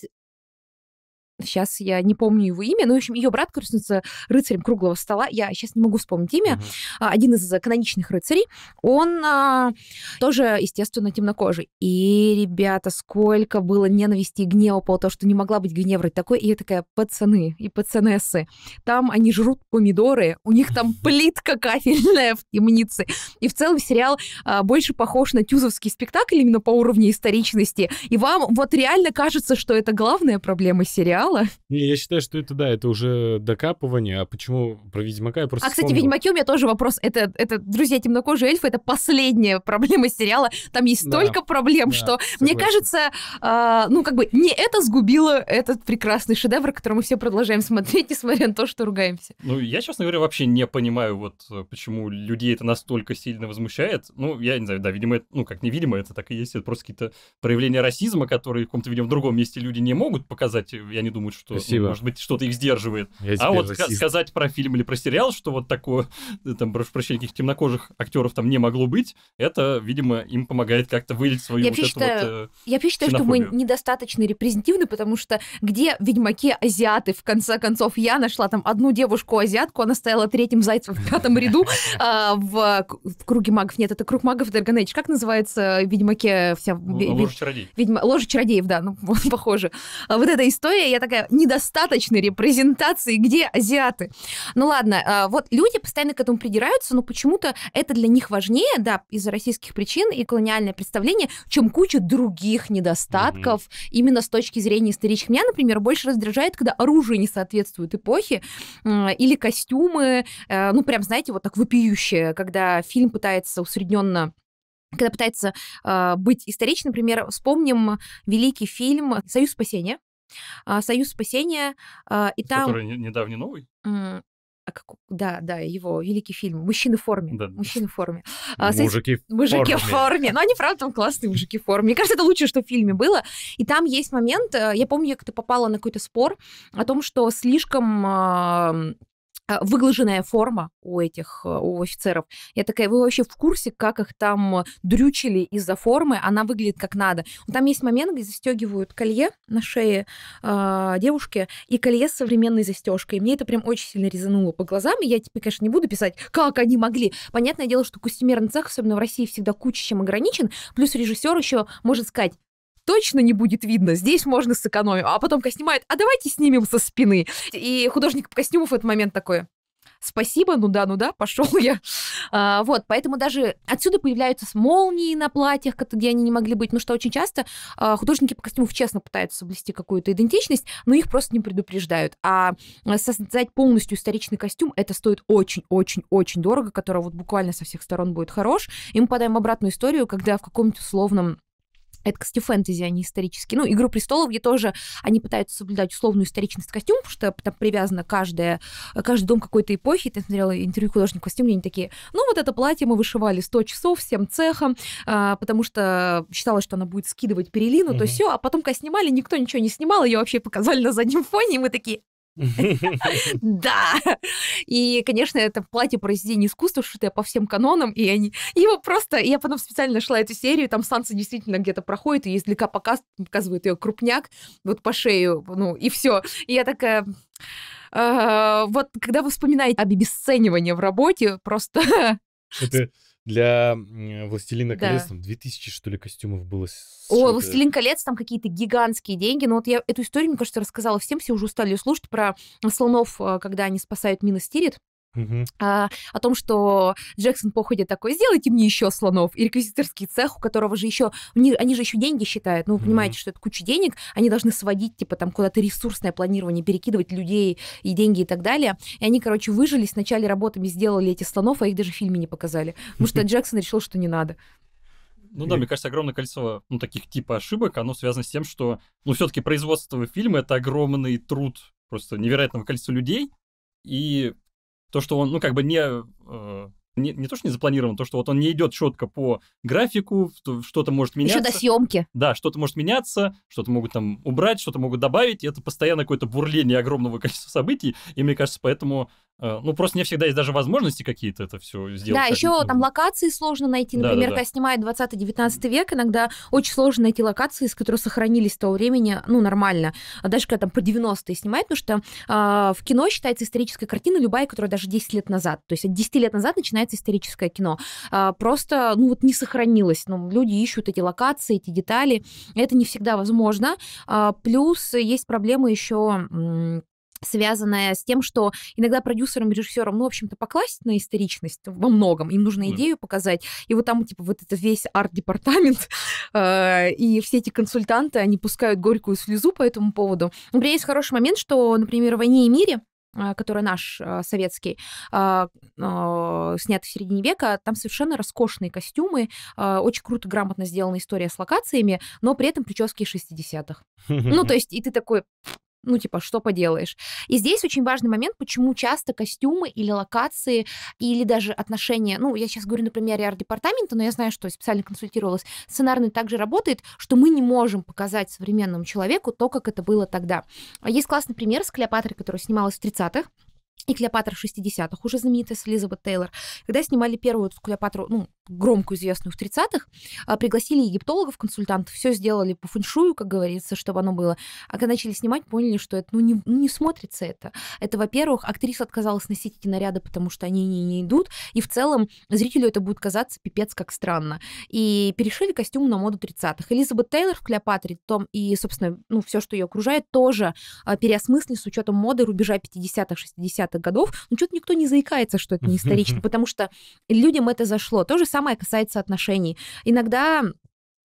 A: сейчас я не помню его имя, но, в общем, ее брат крестится рыцарем круглого стола, я сейчас не могу вспомнить имя, uh-huh. один из каноничных рыцарей, он а, тоже, естественно, темнокожий. И, ребята, сколько было ненависти и гнева по тому, что не могла быть гневрой такой, и я такая, пацаны и пацанессы, там они жрут помидоры, у них там плитка кафельная в темнице. И в целом сериал а, больше похож на тюзовский спектакль именно по уровню историчности. И вам вот реально кажется, что это главная проблема сериала, дело.
B: Не, я считаю, что это, да, это уже докапывание. А почему про Ведьмака я просто А, вспомнил. кстати, ведьмаки
A: у меня тоже вопрос. Это, это друзья, темнокожие эльфы, это последняя проблема сериала. Там есть да. столько проблем, да, что, согласен. мне кажется, а, ну, как бы, не это сгубило этот прекрасный шедевр, который мы все продолжаем смотреть, несмотря на то, что ругаемся.
C: Ну, я, честно говоря, вообще не понимаю, вот, э, почему людей это настолько сильно возмущает. Ну, я не знаю, да, видимо, это, ну, как невидимо, это так и есть. Это просто какие-то проявления расизма, которые в каком-то, видимо, в другом месте люди не могут показать. Я не думают, что ну, может быть что-то их сдерживает. Я а вот расист. сказать про фильм или про сериал, что вот такое, э, там, прошу прощения, каких темнокожих актеров там не могло быть, это, видимо, им помогает как-то вылить свою я вот эту вот, э, Я вообще считаю, что мы
A: недостаточно репрезентативны, потому что где ведьмаки азиаты, в конце концов, я нашла там одну девушку-азиатку, она стояла третьим зайцем в пятом ряду а, в круге магов. Нет, это круг магов Дарганейдж. Как называется ведьмаке вся... Ложа чародеев. Ложа чародеев, да, ну, похоже. А вот эта история, я такая недостаточной репрезентации, где азиаты. Ну ладно, э, вот люди постоянно к этому придираются, но почему-то это для них важнее, да, из-за российских причин и колониальное представление, чем куча других недостатков mm-hmm. именно с точки зрения историчных. Меня, например, больше раздражает, когда оружие не соответствует эпохе э, или костюмы, э, ну прям, знаете, вот так вопиющее, когда фильм пытается усредненно когда пытается э, быть историчным, например, вспомним великий фильм «Союз спасения», а, Союз спасения, а, и там... Который
C: недавний новый?
A: А как, да, да, его великий фильм «Мужчины в форме». Да. «Мужчины в форме». Мужики, а, мужики в форме. ну они, правда, там классные мужики в форме. Мне кажется, это лучшее, что в фильме было. И там есть момент, э, я помню, я как-то попала на какой-то спор о том, что слишком а, выглаженная форма у этих э, у офицеров. Я такая, вы вообще в курсе, как их там дрючили из-за формы? Она выглядит как надо. Там есть момент, где застегивают колье на шее э, а, девушки и колье с современной застежкой. Мне это прям очень сильно резануло по глазам. И я теперь, конечно, не буду писать, как они могли. Понятное дело, что костюмерный цех, особенно в России, всегда куча чем ограничен. Плюс режиссер еще может сказать, точно не будет видно, здесь можно сэкономить. А потом снимает, а давайте снимем со спины. И художник костюмов в этот момент такой, спасибо, ну да, ну да, пошел я. А, вот, поэтому даже отсюда появляются молнии на платьях, где они не могли быть, ну что очень часто а, художники по костюмов честно пытаются соблюсти какую-то идентичность, но их просто не предупреждают. А, а создать полностью историчный костюм, это стоит очень-очень-очень дорого, который вот буквально со всех сторон будет хорош. И мы подаем обратную историю, когда в каком-нибудь условном это, кстати, фэнтези, они а исторические. Ну, «Игру престолов», где тоже они пытаются соблюдать условную историчность костюм, потому что там привязано каждое, каждый дом какой-то эпохи. Ты смотрела интервью художника костюм, где они такие, ну, вот это платье мы вышивали 100 часов всем цехом, а, потому что считалось, что она будет скидывать перелину, mm-hmm. то все, а потом, когда снимали, никто ничего не снимал, ее вообще показали на заднем фоне, и мы такие, Да! И, конечно, это платье произведение искусства, что-то шитое по всем канонам, и они... Его просто... Я потом специально нашла эту серию, там Санса действительно где-то проходит, и издалека показывает ее крупняк, вот по шею, ну, и все. И я такая «Э, вот когда вы вспоминаете об обесценивании в работе, просто...
B: Что для «Властелина да. колец» там 2000, что ли, костюмов было.
A: О, «Властелин колец» там какие-то гигантские деньги. Но ну, вот я эту историю, мне кажется, рассказала всем, все уже устали слушать про слонов, э, когда они спасают Мина Стирит. Uh-huh. А, о том, что Джексон походе такой, сделайте мне еще слонов, и реквизиторский цех, у которого же еще, они же еще деньги считают, ну, вы понимаете, uh-huh. что это куча денег, они должны сводить, типа, там, куда-то ресурсное планирование, перекидывать людей и деньги и так далее, и они, короче, выжили сначала работами сделали эти слонов, а их даже в фильме не показали, потому что Джексон решил, что не надо.
C: Ну да, мне кажется, огромное количество ну, таких типа ошибок, оно связано с тем, что, ну, все-таки производство фильма — это огромный труд просто невероятного количества людей, и то, что он, ну, как бы не, э, не, не то, что не запланирован, то, что вот он не идет четко по графику, что-то может меняться. Еще до съемки. Да, что-то может меняться, что-то могут там убрать, что-то могут добавить. Это постоянно какое-то бурление огромного количества событий. И мне кажется, поэтому Э, ну, просто не всегда есть даже возможности какие-то это
A: все сделать. Да, еще там локации сложно найти. Например, да, да, да. когда снимают 20-19 век, иногда очень сложно найти локации, из которых сохранились с того времени, ну, нормально. А даже когда там по 90-е снимают, потому что э, в кино считается историческая картина любая, которая даже 10 лет назад. То есть от 10 лет назад начинается историческое кино. Э, просто, ну, вот не сохранилось. Ну, люди ищут эти локации, эти детали. Это не всегда возможно. Э, плюс есть проблемы еще связанная с тем, что иногда продюсерам, режиссерам, ну, в общем-то, покласть на историчность во многом. Им нужно идею mm. показать. И вот там, типа, вот это весь арт-департамент э, и все эти консультанты, они пускают горькую слезу по этому поводу. У есть хороший момент, что, например, в «Войне и мире» э, который наш э, советский, э, снят в середине века, там совершенно роскошные костюмы, очень круто, грамотно сделана история с локациями, но при этом прически 60-х. Ну, то есть, и ты такой, ну, типа, что поделаешь. И здесь очень важный момент, почему часто костюмы или локации, или даже отношения, ну, я сейчас говорю на примере арт-департамента, но я знаю, что специально консультировалась, сценарный также работает, что мы не можем показать современному человеку то, как это было тогда. А есть классный пример с Клеопатрой, которая снималась в 30-х, и Клеопатра 60-х, уже знаменитая с Элизабет Тейлор, когда снимали первую эту Клеопатру, ну, громкую известную в 30-х, а, пригласили египтологов, консультантов, все сделали по фэншую, как говорится, чтобы оно было. А когда начали снимать, поняли, что это, ну, не, ну, не смотрится это. Это, во-первых, актриса отказалась носить эти наряды, потому что они не, не идут, и в целом зрителю это будет казаться пипец как странно. И перешили костюм на моду 30-х. Элизабет Тейлор в Клеопатре, том и, собственно, ну, все, что ее окружает, тоже а, переосмыслили с учетом моды рубежа 50-х, 60-х 70-х годов, но что-то никто не заикается, что это не исторично, потому что людям это зашло. То же самое касается отношений. Иногда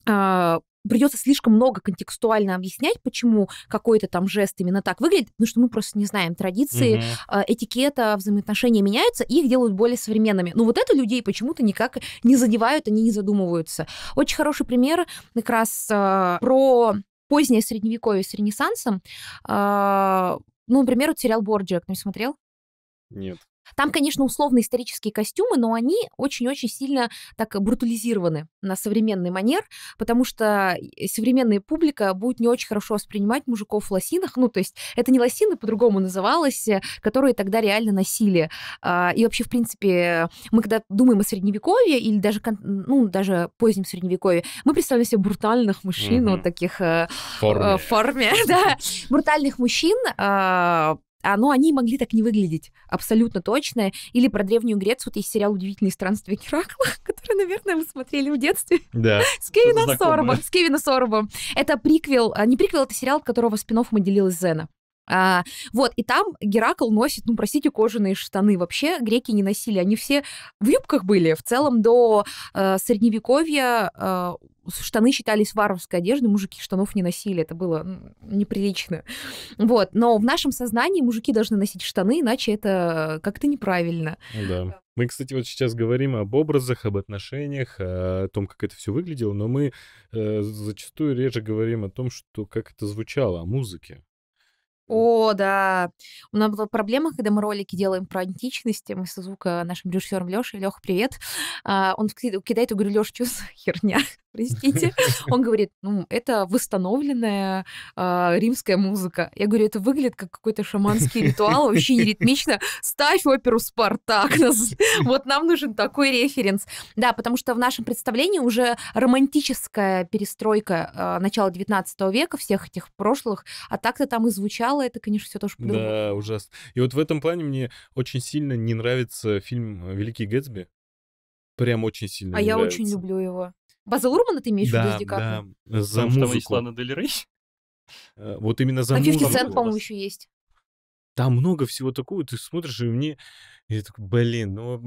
A: а, придется слишком много контекстуально объяснять, почему какой-то там жест именно так выглядит, потому что мы просто не знаем традиции, угу. mm этикета, взаимоотношения меняются, их делают более современными. Но вот это людей почему-то никак не задевают, они не задумываются. Очень хороший пример как раз а, про позднее средневековье с Ренессансом. ну, например, вот сериал «Борджиа», кто не смотрел? Нет. Там, конечно, условно-исторические костюмы, но они очень-очень сильно так брутализированы на современный манер, потому что современная публика будет не очень хорошо воспринимать мужиков в лосинах. Ну, то есть это не лосины, по-другому называлось, э, которые тогда реально носили. А, и вообще, в принципе, мы когда думаем о средневековье или даже, ну, даже позднем средневековье, мы представляем себе брутальных мужчин, угу. вот таких... Э, форме. Э, форме, да. Брутальных мужчин, а, а, ну, они могли так не выглядеть абсолютно точно. Или про Древнюю Грецию, вот есть сериал «Удивительные странствия Геракла», который, наверное, вы смотрели в детстве.
B: Да. С Кевином Сорбом. С
A: Кевином Сорбом. Это приквел, а, не приквел, это сериал, от которого спин мы делилась Зена. А, вот, и там Геракл носит, ну, простите, кожаные штаны. Вообще греки не носили, они все в юбках были. В целом до э, Средневековья э, штаны считались варварской одеждой, мужики штанов не носили, это было неприлично. Вот, но в нашем сознании мужики должны носить штаны, иначе это как-то неправильно.
B: Ну да. Мы, кстати, вот сейчас говорим об образах, об отношениях, о том, как это все выглядело, но мы э, зачастую реже говорим о том, что как это звучало, о музыке.
A: О, да. У нас была проблема, когда мы ролики делаем про античность, Мы со звука нашим режиссером Лешей. Леха, привет. А, он кидает, и говорю, Леша, что за херня? простите. Он говорит, ну, это восстановленная э, римская музыка. Я говорю, это выглядит как какой-то шаманский ритуал, вообще неритмично. Ставь оперу «Спартак». Вот нам нужен такой референс. Да, потому что в нашем представлении уже романтическая перестройка э, начала 19 века, всех этих прошлых, а так-то там и звучало, это, конечно, все тоже по Да,
B: ужасно. И вот в этом плане мне очень сильно не нравится фильм «Великий Гэтсби». Прям очень сильно. А я нравится. очень
A: люблю его. База Урмана ты имеешь да, в виду Леди Да,
B: за Потому музыку. Что там Дель Рей. Э, вот именно за а музыку. А 50
A: по-моему, еще есть.
B: Там много всего такого, ты смотришь, и мне... И я такой, блин, ну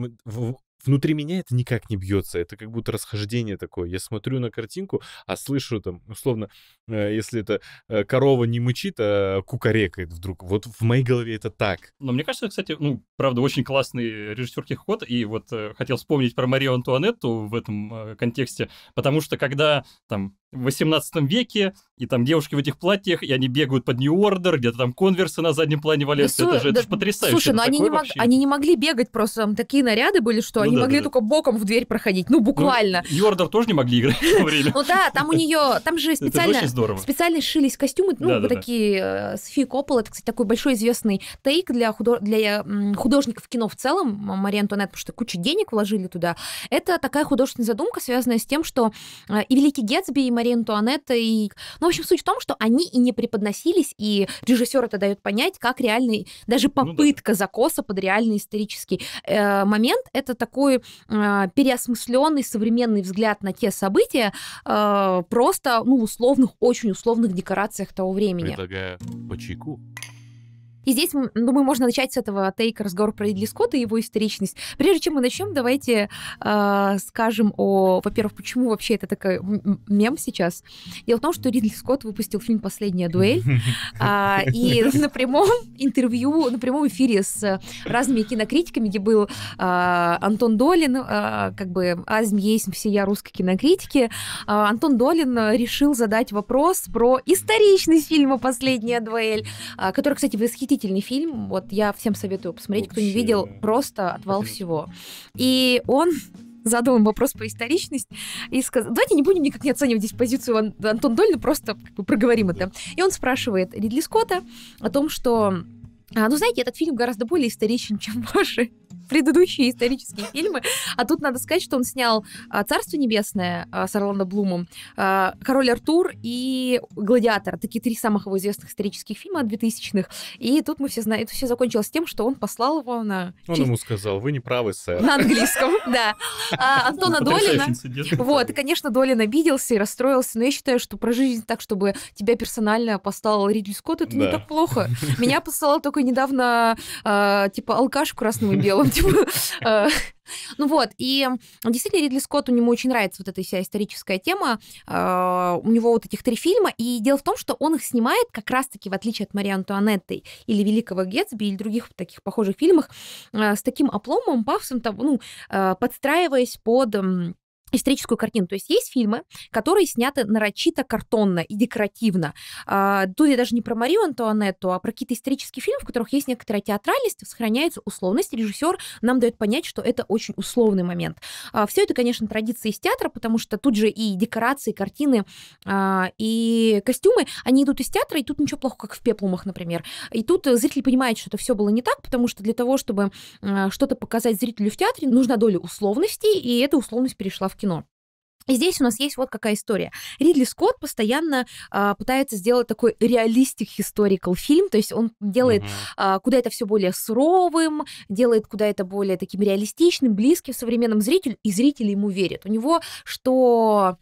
B: внутри меня это никак не бьется. Это как будто расхождение такое. Я смотрю на картинку, а слышу там, условно, э, если это э, корова не мычит, а кукарекает вдруг. Вот в моей голове это так. Но мне кажется, кстати, ну, правда, очень классный режиссерский ход. И вот э,
C: хотел вспомнить про Марию Антуанетту в этом контексте, потому что когда там в 18 веке, и там девушки в этих платьях, и они бегают под New Order, где-то там конверсы на заднем плане валяются, да, это, же, да, же потрясающе. Слушай, но ну они не, мог,
A: они не могли бегать, просто там такие наряды были, что ну, они да, могли да, только да. боком в дверь проходить, ну, ну буквально. Ну, New
C: Order тоже не могли играть в то время. Ну да, там у
A: нее, там же специально, специально шились костюмы, ну да, такие, да. Э, Софи Коппола, это, кстати, такой большой известный тейк для, художников кино в целом, Мария Антонет, потому что кучу денег вложили туда. Это такая художественная задумка, связанная с тем, что э, и Великий Гетсби, и Мария Мария Антуанетта. И... Ну, в общем, суть в том, что они и не преподносились, и режиссер это дает понять, как реальный, даже попытка ну, да. закоса под реальный исторический э, момент, это такой э, переосмысленный современный взгляд на те события, э, просто, ну, условных, очень условных декорациях того времени.
B: Предлагаю по чайку.
A: И здесь, думаю, можно начать с этого тейка разговор про Ридли Скотта и его историчность. Прежде чем мы начнем, давайте э, скажем о, во-первых, почему вообще это такой мем сейчас. Дело в том, что Ридли Скотт выпустил фильм «Последняя дуэль», а, и на прямом интервью, на прямом эфире с разными кинокритиками, где был а, Антон Долин, как бы Азм есть я русской кинокритики, Антон Долин решил задать вопрос про историчность фильма «Последняя дуэль», который, кстати, восхитил восхитительный фильм. Вот я всем советую посмотреть, Вообще. кто не видел, просто отвал всего. И он задал им вопрос про историчность и сказал, давайте не будем никак не оценивать здесь позицию Ан- Антон Дольна, просто как бы, проговорим это. И он спрашивает Ридли Скотта о том, что а, ну, знаете, этот фильм гораздо более историчен, чем ваши предыдущие исторические фильмы. А тут надо сказать, что он снял а, «Царство небесное» а, с Орландо Блумом, а, «Король Артур» и «Гладиатор». Такие три самых его известных исторических фильма 2000-х. И тут мы все знаем, это все закончилось тем, что он послал его на... Он ему
B: сказал, вы не правы, сэр. На английском,
A: да. Антона ну, Долина... Вот, и, конечно, Долин обиделся и расстроился, но я считаю, что про жизнь так, чтобы тебя персонально поставил Ридли Скотт, это не так плохо. Меня посылал только недавно, типа, алкаш в красном и белом типа. Э, ну вот, и действительно Ридли Скотту ему очень нравится вот эта вся историческая тема. Э, у него вот этих три фильма, и дело в том, что он их снимает как раз-таки, в отличие от Марии Антуанетты или Великого Гетсби или других таких похожих фильмах, э, с таким опломом, там ну, подстраиваясь под историческую картину. То есть есть фильмы, которые сняты нарочито, картонно и декоративно. А, тут я даже не про Марию Антуанетту, а про какие-то исторические фильмы, в которых есть некоторая театральность, сохраняется условность. Режиссер нам дает понять, что это очень условный момент. А, все это, конечно, традиции из театра, потому что тут же и декорации, картины, а, и костюмы, они идут из театра, и тут ничего плохого, как в пеплумах, например. И тут зритель понимает, что это все было не так, потому что для того, чтобы что-то показать зрителю в театре, нужна доля условности, и эта условность перешла в кино кино. И здесь у нас есть вот какая история. Ридли Скотт постоянно а, пытается сделать такой реалистик historical фильм, то есть он делает mm-hmm. а, куда это все более суровым, делает куда это более таким реалистичным, близким современным зрителю, и зрители ему верят. У него что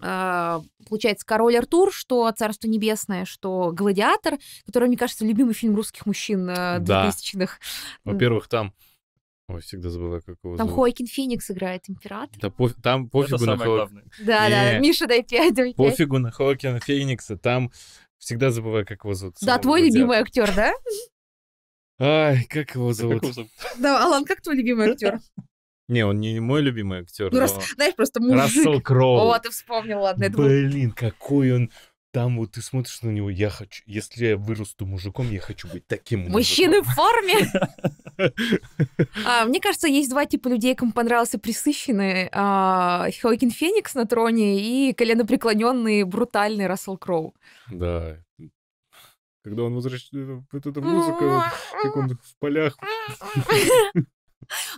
A: а, получается, «Король Артур», что «Царство небесное», что «Гладиатор», который, мне кажется, любимый фильм русских мужчин 2000-х. А, да. Во-первых,
B: там Ой, всегда забываю, как его зовут. Там
A: зовут. Феникс играет император.
B: Да, по, там пофигу Это на Хойкина. Да, Нет. да, Миша,
A: дай пять, дай пять. Пофигу
B: на Хойкина Феникса, там всегда забываю, как его зовут. Да, твой
A: друзья. любимый актер, да?
B: Ай, как его зовут?
A: Да, Алан, как твой любимый актер?
B: Не, он не мой любимый актер. Ну, но... раз, знаешь, просто мужик. Рассел Кроу. О, ты
A: вспомнил, ладно. Блин,
B: думала... какой он там вот ты смотришь на него, я хочу, если я вырасту мужиком, я хочу быть таким мужиком.
A: Мужчины в форме? А, мне кажется, есть два типа людей, кому понравился присыщенный. А, Хоакин Феникс на троне и коленопреклоненный, брутальный Рассел Кроу.
B: Да, когда он возвращается, э, вот эта музыка, как он в полях.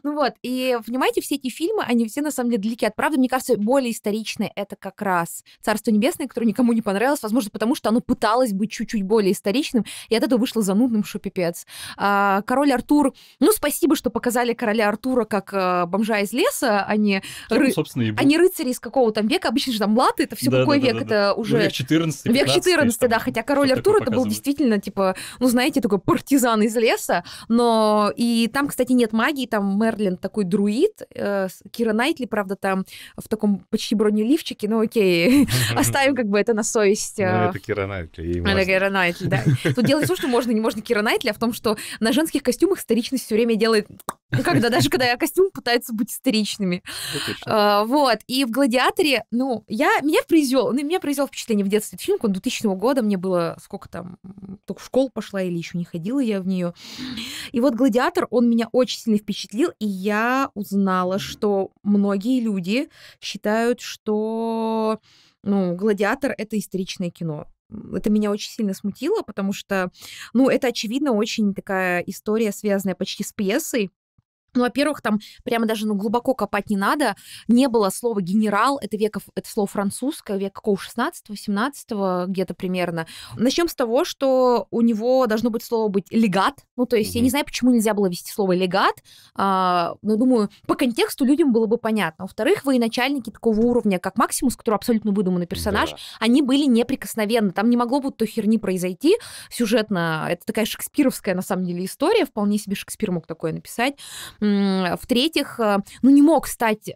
A: Ну вот, и понимаете, все эти фильмы, они все на самом деле далеки от правды. Мне кажется, более историчное это как раз «Царство небесное», которое никому не понравилось, возможно, потому что оно пыталось быть чуть-чуть более историчным, и от этого вышло занудным, что пипец. А, «Король Артур», ну спасибо, что показали короля Артура как э, бомжа из леса, а не, ну, ры... а не рыцари из какого там века. Обычно же там латы, это все да, какой да, век, да, это ну, уже... Ну, век 14 Век 14 там, да, хотя король Артур это был действительно, типа, ну знаете, такой партизан из леса, но и там, кстати, нет магии, там там Мерлин такой друид, э, Кира Найтли, правда, там в таком почти бронеливчике, но ну, окей, оставим как бы это на совесть. Ну, э. это
B: Кира Найтли. Это Кира
A: Найтли, да. Тут дело в том, что можно, не можно Кира Найтли, а в том, что на женских костюмах историчность все время делает... Ну, когда даже когда я костюм пытаются быть историчными. А, вот. И в «Гладиаторе», ну, я, меня произвел, ну, меня произвел впечатление в детстве фильм, он 2000 года, мне было сколько там, только в школу пошла или еще не ходила я в нее. И вот «Гладиатор», он меня очень сильно впечатлил впечатлил, и я узнала, что многие люди считают, что ну, «Гладиатор» — это историчное кино. Это меня очень сильно смутило, потому что, ну, это, очевидно, очень такая история, связанная почти с пьесой, ну, во-первых, там прямо даже ну, глубоко копать не надо. Не было слова «генерал», это, веков, это слово французское, век какого, 16-17 где-то примерно. Начнем с того, что у него должно быть слово быть «легат». Ну, то есть mm-hmm. я не знаю, почему нельзя было вести слово «легат», а, но думаю, по контексту людям было бы понятно. Во-вторых, военачальники такого уровня, как Максимус, который абсолютно выдуманный персонаж, да. они были неприкосновенны. Там не могло бы то херни произойти сюжетно. Это такая шекспировская, на самом деле, история. Вполне себе Шекспир мог такое написать. В-третьих, э, ну, не мог стать э,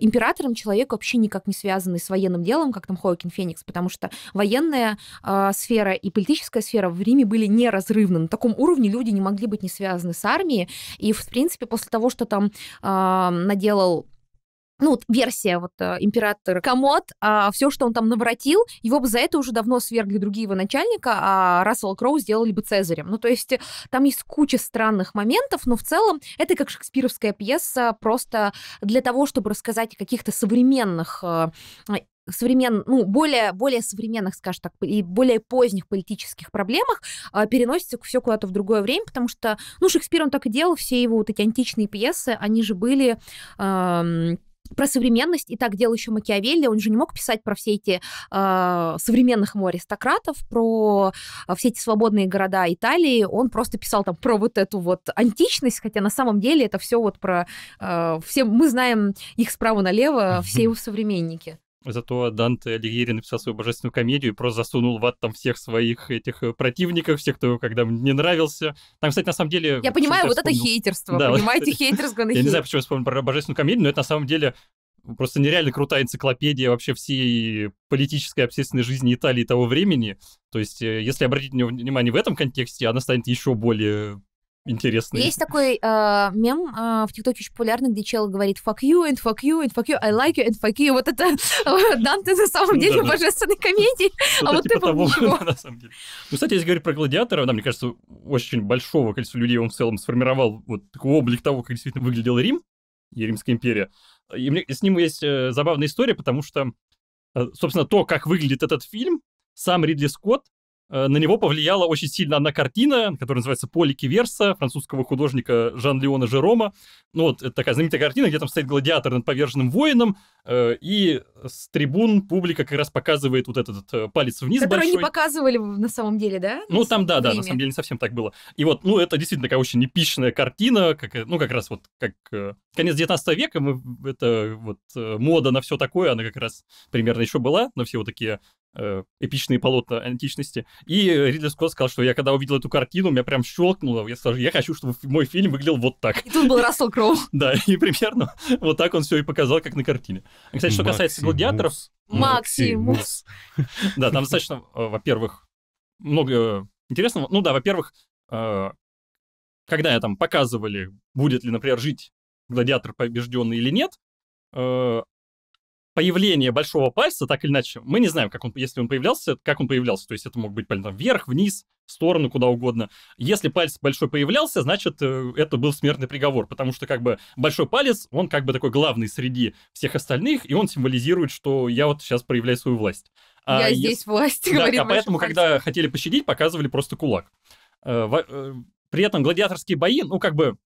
A: императором человек вообще никак не связанный с военным делом, как там Хоакин Феникс, потому что военная э, сфера и политическая сфера в Риме были неразрывны. На таком уровне люди не могли быть не связаны с армией. И, в принципе, после того, что там наделал ну, вот версия вот э, императора Комод, а все, что он там наворотил, его бы за это уже давно свергли другие его начальника, а Рассел Кроу сделали бы цезарем. Ну, то есть э, там есть куча странных моментов, но в целом это как шекспировская пьеса просто для того, чтобы рассказать о каких-то современных э, э, современ, ну, более, более современных, скажем так, и более поздних политических проблемах э, переносится все куда-то в другое время, потому что, ну, Шекспир, он так и делал, все его вот эти античные пьесы, они же были... Э, про современность, и так делал еще Макиавелли, он же не мог писать про все эти э, современных его аристократов, про а, все эти свободные города Италии, он просто писал там про вот эту вот античность, хотя на самом деле это все вот про... Э, все, мы знаем их справа налево, все его современники.
C: Зато Данте Алигьери написал свою божественную комедию и просто засунул в ад там всех своих этих э, противников, всех, кто когда не нравился. Там, кстати, на самом деле... Я понимаю, вот вспомнил... это хейтерство, да, понимаете, хейтерство на Я не знаю, почему я вспомнил про божественную комедию, но это на самом деле просто нереально крутая энциклопедия вообще всей политической и общественной жизни Италии того времени. То есть, э, если обратить внимание в этом контексте, она станет еще более
A: интересный. Есть такой э, мем э, в ТикТоке очень популярный, где чел говорит «fuck you, and fuck you, and fuck you, I like you, and fuck you». Вот это Данте на самом ну деле в божественной комедии, ну а вот типа того,
C: Ну, кстати, если говорить про гладиатора, мне кажется, очень большого количества людей он в целом сформировал вот такой облик того, как действительно выглядел Рим и Римская империя. И мне, с ним есть э, забавная история, потому что, э, собственно, то, как выглядит этот фильм, сам Ридли Скотт Э, на него повлияла очень сильно одна картина, которая называется «Поле Киверса» французского художника Жан-Леона Жерома. Ну, вот это такая знаменитая картина, где там стоит гладиатор над поверженным воином, э, и с трибун публика как раз показывает вот этот, э, палец вниз Который большой. не
A: показывали на самом деле, да? Ну,
C: там, да, время. да, на самом деле не совсем так было. И вот, ну, это действительно такая очень эпичная картина, как, э, ну, как раз вот как конец 19 века, мы, это вот мода на все такое, она как раз примерно еще была, на все вот такие Э, эпичные полотна античности. И э, Ридли Скотт сказал, что я когда увидел эту картину, меня прям щелкнуло. Я сказал, я хочу, чтобы мой фильм выглядел вот так. И тут был Рассел Кроу. Да, и примерно вот так он все и показал, как на картине. Кстати, что касается гладиаторов...
A: Максимус.
C: Да, там достаточно, э, во-первых, много интересного. Ну да, во-первых, когда я там показывали, будет ли, например, жить гладиатор побежденный или нет, появление большого пальца, так или иначе, мы не знаем, как он, если он появлялся, как он появлялся. То есть это мог быть там, вверх, вниз, в сторону, куда угодно. Если палец большой появлялся, значит, э, это был смертный приговор, потому что как бы большой палец, он как бы такой главный среди всех остальных, и он символизирует, что я вот сейчас проявляю свою власть. А я если... здесь власть, да, говорит А поэтому, палец. когда хотели пощадить, показывали просто кулак. Э, э, при этом гладиаторские бои, ну, как бы,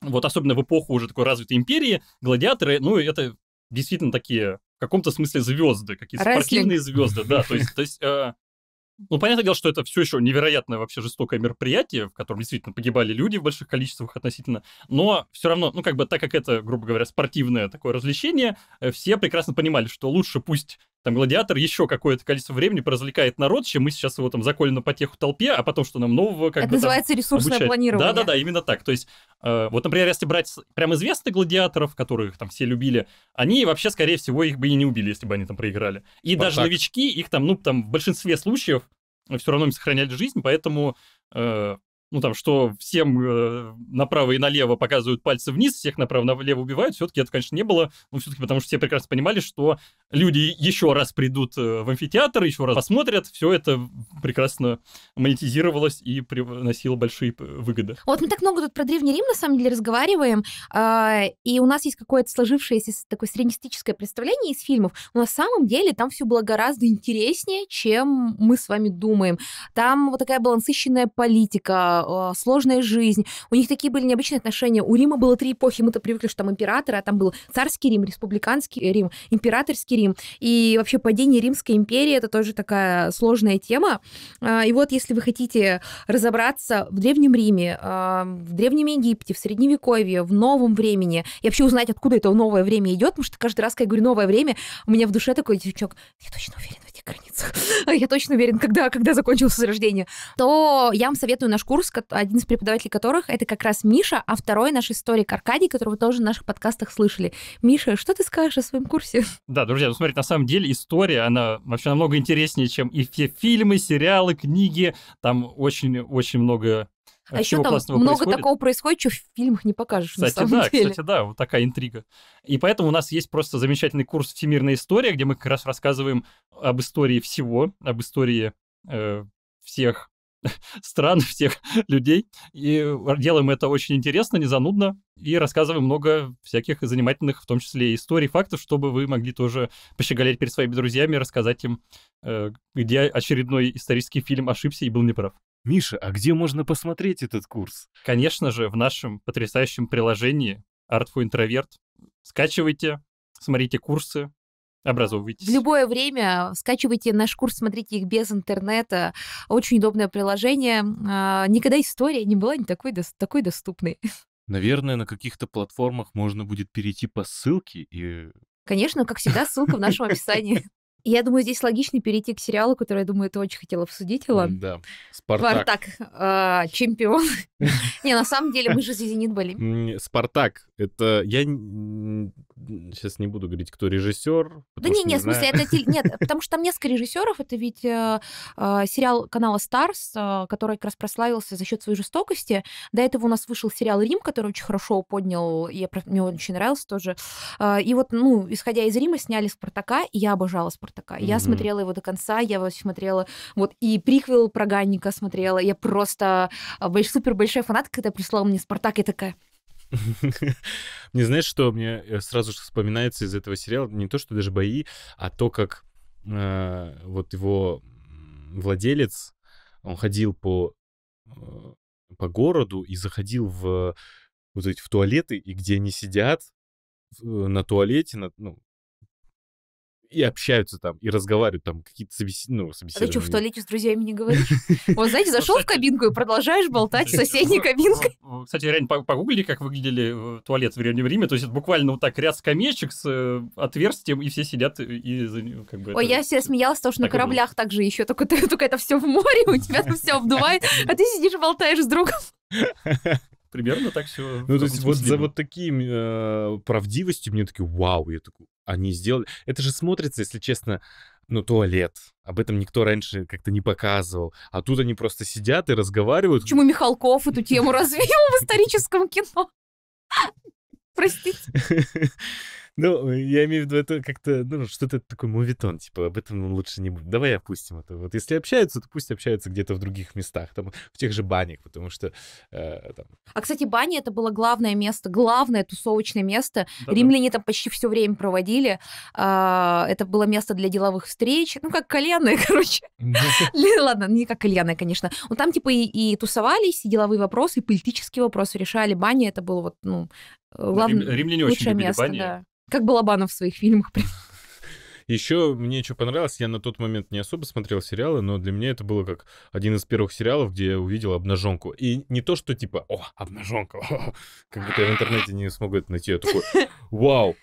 C: вот особенно в эпоху уже такой развитой империи, гладиаторы, ну, это действительно такие в каком-то смысле звезды, какие-то Рестлинг. спортивные звезды, да, то есть, то есть э, ну, понятное дело, что это все еще невероятное вообще жестокое мероприятие, в котором действительно погибали люди в больших количествах относительно, но все равно, ну, как бы, так как это, грубо говоря, спортивное такое развлечение, э, все прекрасно понимали, что лучше пусть там гладиатор еще какое-то количество времени развлекает народ, чем мы сейчас его там заколем на потеху толпе, а потом что нам нового как Это бы, называется там, ресурсное обучать. планирование. Да-да-да, именно так. То есть, э, вот, например, если брать прям известных гладиаторов, которых там все любили, они вообще, скорее всего, их бы и не убили, если бы они там проиграли. И вот даже так. новички, их там, ну, там в большинстве случаев все равно им сохраняли жизнь, поэтому э, ну там, что всем э, направо и налево показывают пальцы вниз, всех направо-налево убивают, все-таки это, конечно, не было, ну все-таки потому что все прекрасно понимали, что люди еще раз придут э, в амфитеатр, еще раз посмотрят, все это прекрасно монетизировалось и приносило большие
B: выгоды.
A: Вот мы так много тут про Древний Рим, на самом деле, разговариваем, э, и у нас есть какое-то сложившееся такое среднестическое представление из фильмов, но на самом деле там все было гораздо интереснее, чем мы с вами думаем. Там вот такая была политика, а, сложная жизнь, у них такие были необычные отношения. У Рима было три эпохи, мы-то привыкли, что там императоры, а там был царский Рим, республиканский Рим, императорский Рим. И вообще падение Римской империи это тоже такая сложная тема. А, и вот если вы хотите разобраться в Древнем Риме, а, в Древнем Египте, в Средневековье, в новом времени, и вообще узнать, откуда это новое время идет, потому что каждый раз, когда я говорю новое время, у меня в душе такой девчонок, я точно уверен в этих границах, я точно уверен, когда, когда закончилось возрождение, то я вам советую наш курс один из преподавателей которых это как раз Миша, а второй наш историк Аркадий, которого тоже в наших подкастах слышали. Миша, что ты скажешь о своем курсе?
C: Да, друзья, ну смотрите, на самом деле история, она вообще намного интереснее, чем и все фильмы, сериалы, книги. Там очень-очень много э,
A: а еще там много происходит. такого происходит, что в фильмах не покажешь. Кстати, на самом да, деле. кстати,
C: да, вот такая интрига. И поэтому у нас есть просто замечательный курс Всемирная история, где мы как раз рассказываем об истории всего, об истории э, всех стран, всех людей. И делаем это очень интересно, не занудно И рассказываем много всяких занимательных, в том числе и историй, фактов, чтобы вы могли тоже пощеголять перед своими друзьями, рассказать им, э, где очередной исторический фильм ошибся и был неправ. Миша, а где можно посмотреть этот курс? Конечно же, в нашем потрясающем приложении Artful Introvert. Скачивайте, смотрите курсы, Образовывайтесь. В
A: любое время скачивайте наш курс, смотрите их без интернета. Очень удобное приложение. А, никогда история не была не такой, такой доступной.
B: Наверное, на каких-то платформах можно будет перейти по ссылке и...
A: Конечно, как всегда, ссылка в нашем описании. Я думаю, здесь логично перейти к сериалу, который, я думаю, ты очень хотела обсудить, Илон.
B: Да, «Спартак». «Спартак»,
A: а, чемпион. Не, на самом деле мы же «Зенит»
B: были. Спартак, это... Я сейчас не буду говорить, кто режиссер. Да не, не, в смысле, это... Нет,
A: потому что там несколько режиссеров. Это ведь э, э, сериал канала Stars, э, который как раз прославился за счет своей жестокости. До этого у нас вышел сериал «Рим», который очень хорошо поднял, и мне он очень нравился тоже. И вот, ну, исходя из «Рима», сняли «Спартака», и я обожала «Спартака». Я смотрела его до конца, я его смотрела... Вот и приквел про Ганника смотрела, я просто супер большой большая фанатка, когда прислала мне «Спартак», я такая...
B: Мне знаешь, что мне э, сразу же вспоминается из этого сериала? Не то, что даже бои, а то, как э, вот его владелец, он ходил по, э, по городу и заходил в, вот эти, в туалеты, и где они сидят, на туалете, на, ну, и общаются там, и разговаривают там, какие-то собес... ну, собеседования. А ты что, в туалете
A: с друзьями не говоришь? Вот, знаете, ну, зашел в кабинку и продолжаешь ну, болтать с соседней ну, кабинкой.
C: Кстати, реально погугли, как выглядели э, туалет в Древнем Риме. То есть это буквально вот так ряд скамеечек с э, отверстием, и все сидят э, и как бы... Ой, я
A: все смеялась, потому что на кораблях также еще, только это все в море, у тебя там все обдувает, а ты сидишь болтаешь с другом
B: примерно так все. Ну, то есть вот за вот такие э, правдивостью мне такие, вау, я такой, они сделали... Это же смотрится, если честно, ну, туалет. Об этом никто раньше как-то не показывал. А тут они просто сидят и разговаривают. Почему
A: Михалков эту тему развил в историческом кино?
B: Простите. Ну, э, я имею в виду это как-то, ну, что-то такой мувитон, типа, об этом лучше не будем. Давай опустим это. Вот если общаются, то пусть общаются где-то в других местах, там, в тех же банях, потому что э, там...
A: А, кстати, баня это было главное место, главное тусовочное место. Да, Римляне там почти все время проводили. А, это было место для деловых встреч, ну, как кальянные, короче. Ладно, не как кальянные, конечно. Но там, типа, и тусовались, и деловые вопросы, и политические вопросы решали. Баня это было вот, ну, э, ну главное, Рим, римляне очень любили место, как Балабанов в своих фильмах.
B: Еще мне что понравилось, я на тот момент не особо смотрел сериалы, но для меня это было как один из первых сериалов, где я увидел обнаженку. И не то, что типа, о, обнаженка, как будто я в интернете не смогу это найти. Я такой, вау,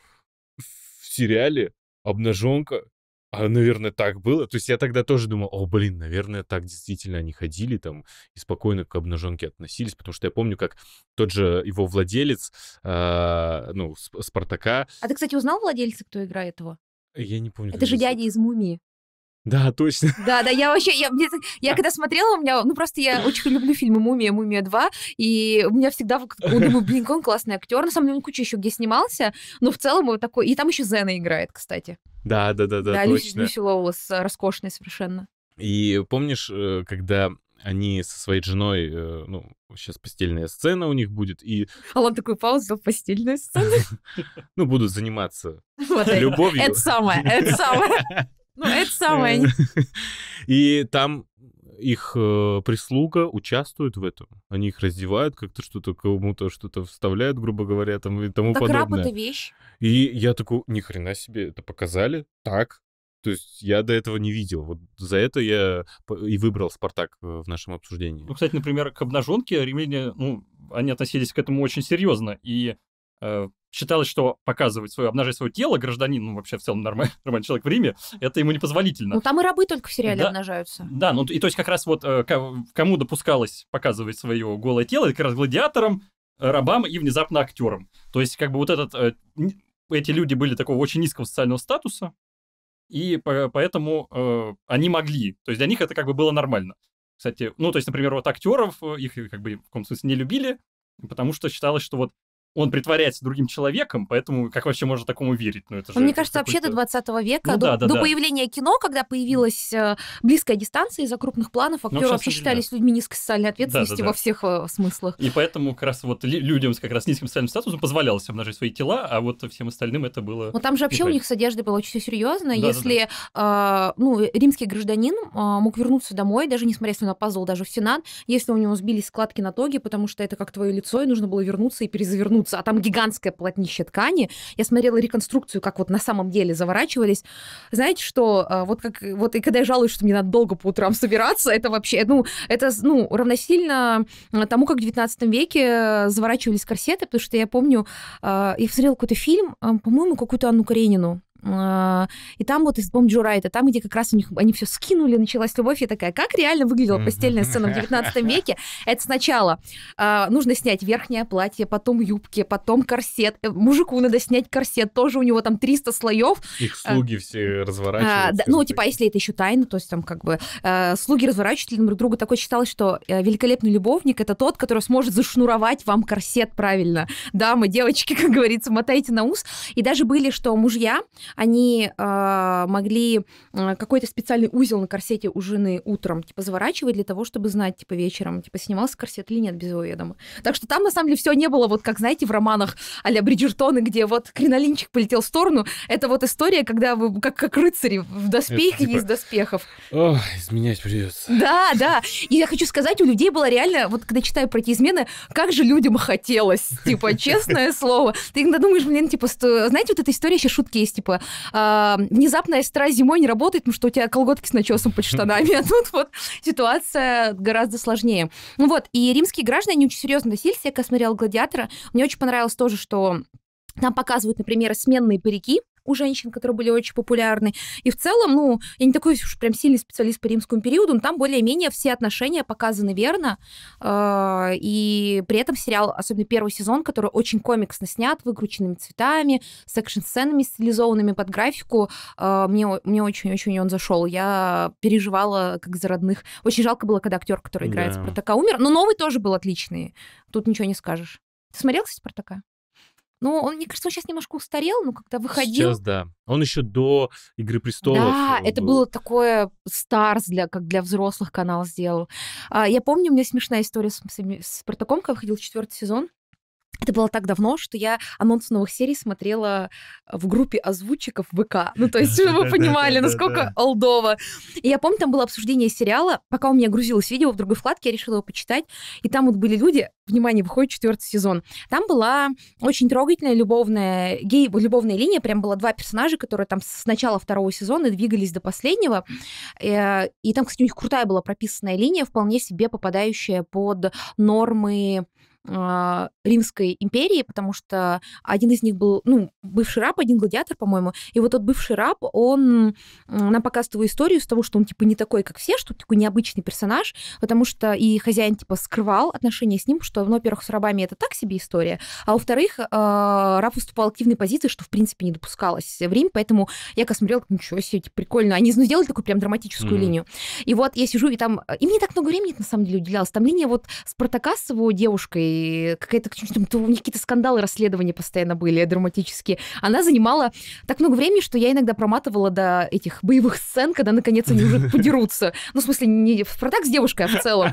B: в сериале обнаженка а, наверное, так было. То есть я тогда тоже думал, о, блин, наверное, так действительно они ходили там и спокойно к обнаженке относились, потому что я помню, как тот же его владелец, а, ну, Спартака...
A: А ты, кстати, узнал владельца, кто играет его?
B: Я не помню. Это же дядя из «Мумии». Да, точно.
A: Да, да, я вообще, я, я, я когда смотрела, у меня, ну просто я очень люблю фильмы «Мумия», «Мумия 2», и у меня всегда, думаю, блин, он классный актер, на самом деле он куча еще где снимался, но в целом вот такой, и там еще Зена играет, кстати.
B: Да, да, да, да, да точно. Люси
A: Лоулес, э, роскошный совершенно.
B: И помнишь, э, когда они со своей женой, э, ну, сейчас постельная сцена у них будет, и...
A: А он такой паузу, постельная сцена?
B: Ну, будут заниматься любовью. Это самое, это
A: самое. Ну, это самое. Э,
B: и там их э, прислуга участвует в этом. Они их раздевают, как-то что-то кому-то что-то вставляют, грубо говоря, там и тому так подобное. раб это вещь. И я такой, ни хрена себе, это показали так. То есть я до этого не видел. Вот за это я и выбрал «Спартак» э, в нашем обсуждении.
C: Ну, кстати, например, к обнаженке римляне, ну, они относились к этому очень серьезно. И Э, считалось, что показывать свое, обнажать свое тело гражданин, ну вообще в целом нормальный, нормальный человек в Риме, это ему непозволительно. Ну
A: там и рабы только в сериале да, обнажаются.
C: Да, ну и то есть как раз вот э, кому допускалось показывать свое голое тело, это как раз гладиаторам, э, рабам и внезапно актерам. То есть как бы вот этот, эти люди были такого очень низкого социального статуса, и поэтому они могли, то есть для них это как бы было нормально. Кстати, ну то есть, например, вот актеров их как бы в каком смысле не любили, потому что считалось, что вот он притворяется другим человеком, поэтому как вообще можно такому верить? Ну, это ну, же Мне кажется, вообще
A: до 20 века, ну, до, да, да, до да. появления кино, когда появилась э, близкая дистанция из-за крупных планов, ну, актеры ну, вообще считались людьми низкой социальной ответственности да, да, да. во всех э, смыслах.
C: И поэтому как раз вот людям с как раз низким социальным статусом позволялось обнажить свои тела, а вот всем остальным это
A: было... Ну, там же вообще у них с одеждой было очень серьезно. Да, Если да, да. Э, ну, римский гражданин э, мог вернуться домой, даже несмотря на он опаздывал даже в Сенат, если у него сбились складки на тоге, потому что это как твое лицо, и нужно было вернуться и перезавернуться а там гигантское полотнище ткани. Я смотрела реконструкцию, как вот на самом деле заворачивались. Знаете, что а, вот как вот и когда я жалуюсь, что мне надо долго по утрам собираться, это вообще, ну, это, ну, равносильно а, тому, как в 19 веке э, заворачивались корсеты, потому что я помню, а, я смотрела какой-то фильм, по-моему, какую-то Анну Каренину, а, и там вот, из помню, Джурайта, там, где как раз у них они все скинули, началась любовь. Я такая, как реально выглядела постельная сцена в 19 веке? Это сначала а, нужно снять верхнее платье, потом юбки, потом корсет. Э, мужику надо снять корсет, тоже у него там 300 слоев.
B: Их а, слуги все разворачивают
A: Ну, типа, если это еще тайна, то есть там как бы слуги разворачивают друг друга. Такое считалось, что э, великолепный любовник — это тот, который сможет зашнуровать вам корсет правильно. Дамы, девочки, как говорится, мотайте на ус. И даже были, что мужья они э, могли а, какой-то специальный узел на корсете у жены утром типа заворачивать для того, чтобы знать типа вечером, типа снимался корсет или нет без его ведома. Так что там на самом деле все не было вот как знаете в романах а-ля Бриджертоны, где вот кринолинчик полетел в сторону. Это вот история, когда вы как как рыцари в доспехе типа... из доспехов.
B: Ох, изменять придется.
A: Да, да. И я хочу сказать, у людей было реально, вот когда читаю про эти измены, как же людям хотелось, типа, честное слово. Ты иногда думаешь, блин, типа, знаете, вот эта история еще шутки есть, типа, типа внезапная сестра зимой не работает, потому что у тебя колготки с начесом под штанами, а тут вот ситуация гораздо сложнее. Ну вот, и римские граждане очень серьезно носились, я когда смотрела «Гладиатора», мне очень понравилось тоже, что нам показывают, например, сменные парики, у женщин, которые были очень популярны. И в целом, ну, я не такой уж прям сильный специалист по римскому периоду, но там более-менее все отношения показаны верно. А, и при этом сериал, особенно первый сезон, который очень комиксно снят, выкрученными цветами, с экшн-сценами стилизованными под графику, а, мне, мне очень-очень он зашел. Я переживала как за родных. Очень жалко было, когда актер, который играет да. Спартака, умер. Но новый тоже был отличный. Тут ничего не скажешь. Ты смотрел, кстати, Спартака? Ну, он, мне кажется, он сейчас немножко устарел, но когда выходил... Сейчас,
B: да. Он еще до «Игры престолов». Да, э, был.
A: это было такое старс, для, как для взрослых канал сделал. А, я помню, у меня смешная история с, с, с Спартаком, когда выходил четвертый сезон. Это было так давно, что я анонс новых серий смотрела в группе озвучиков ВК. Ну, то есть, чтобы вы понимали, насколько олдово. И я помню, там было обсуждение сериала. Пока у меня грузилось видео в другой вкладке, я решила его почитать. И там вот были люди, внимание, выходит четвертый сезон. Там была очень трогательная любовная, гей, любовная линия. Прям было два персонажа, которые там с начала второго сезона двигались до последнего. Э, и там, кстати, у них крутая была прописанная линия, вполне себе попадающая под нормы а, Римской империи, потому что один из них был, ну, бывший раб, один гладиатор, по-моему, и вот тот бывший раб, он нам показывает его историю с того, что он, типа, не такой, как все, что такой необычный персонаж, потому что и хозяин, типа, скрывал отношения с ним, что, ну, во-первых, с рабами это так себе история, а во-вторых, а, раб выступал активной позиции, что, в принципе, не допускалось в Рим, поэтому я как смотрела, ничего себе, типа, прикольно, они, ну, сделали такую прям драматическую mm-hmm. линию. И вот я сижу, и там, и мне так много времени, на самом деле, уделялось, там линия вот с Протокас с его девушкой, и какая-то у них какие-то скандалы, расследования постоянно были драматические. Она занимала так много времени, что я иногда проматывала до этих боевых сцен, когда наконец они уже подерутся. Ну, в смысле, не в «Спартак» с девушкой, а в целом.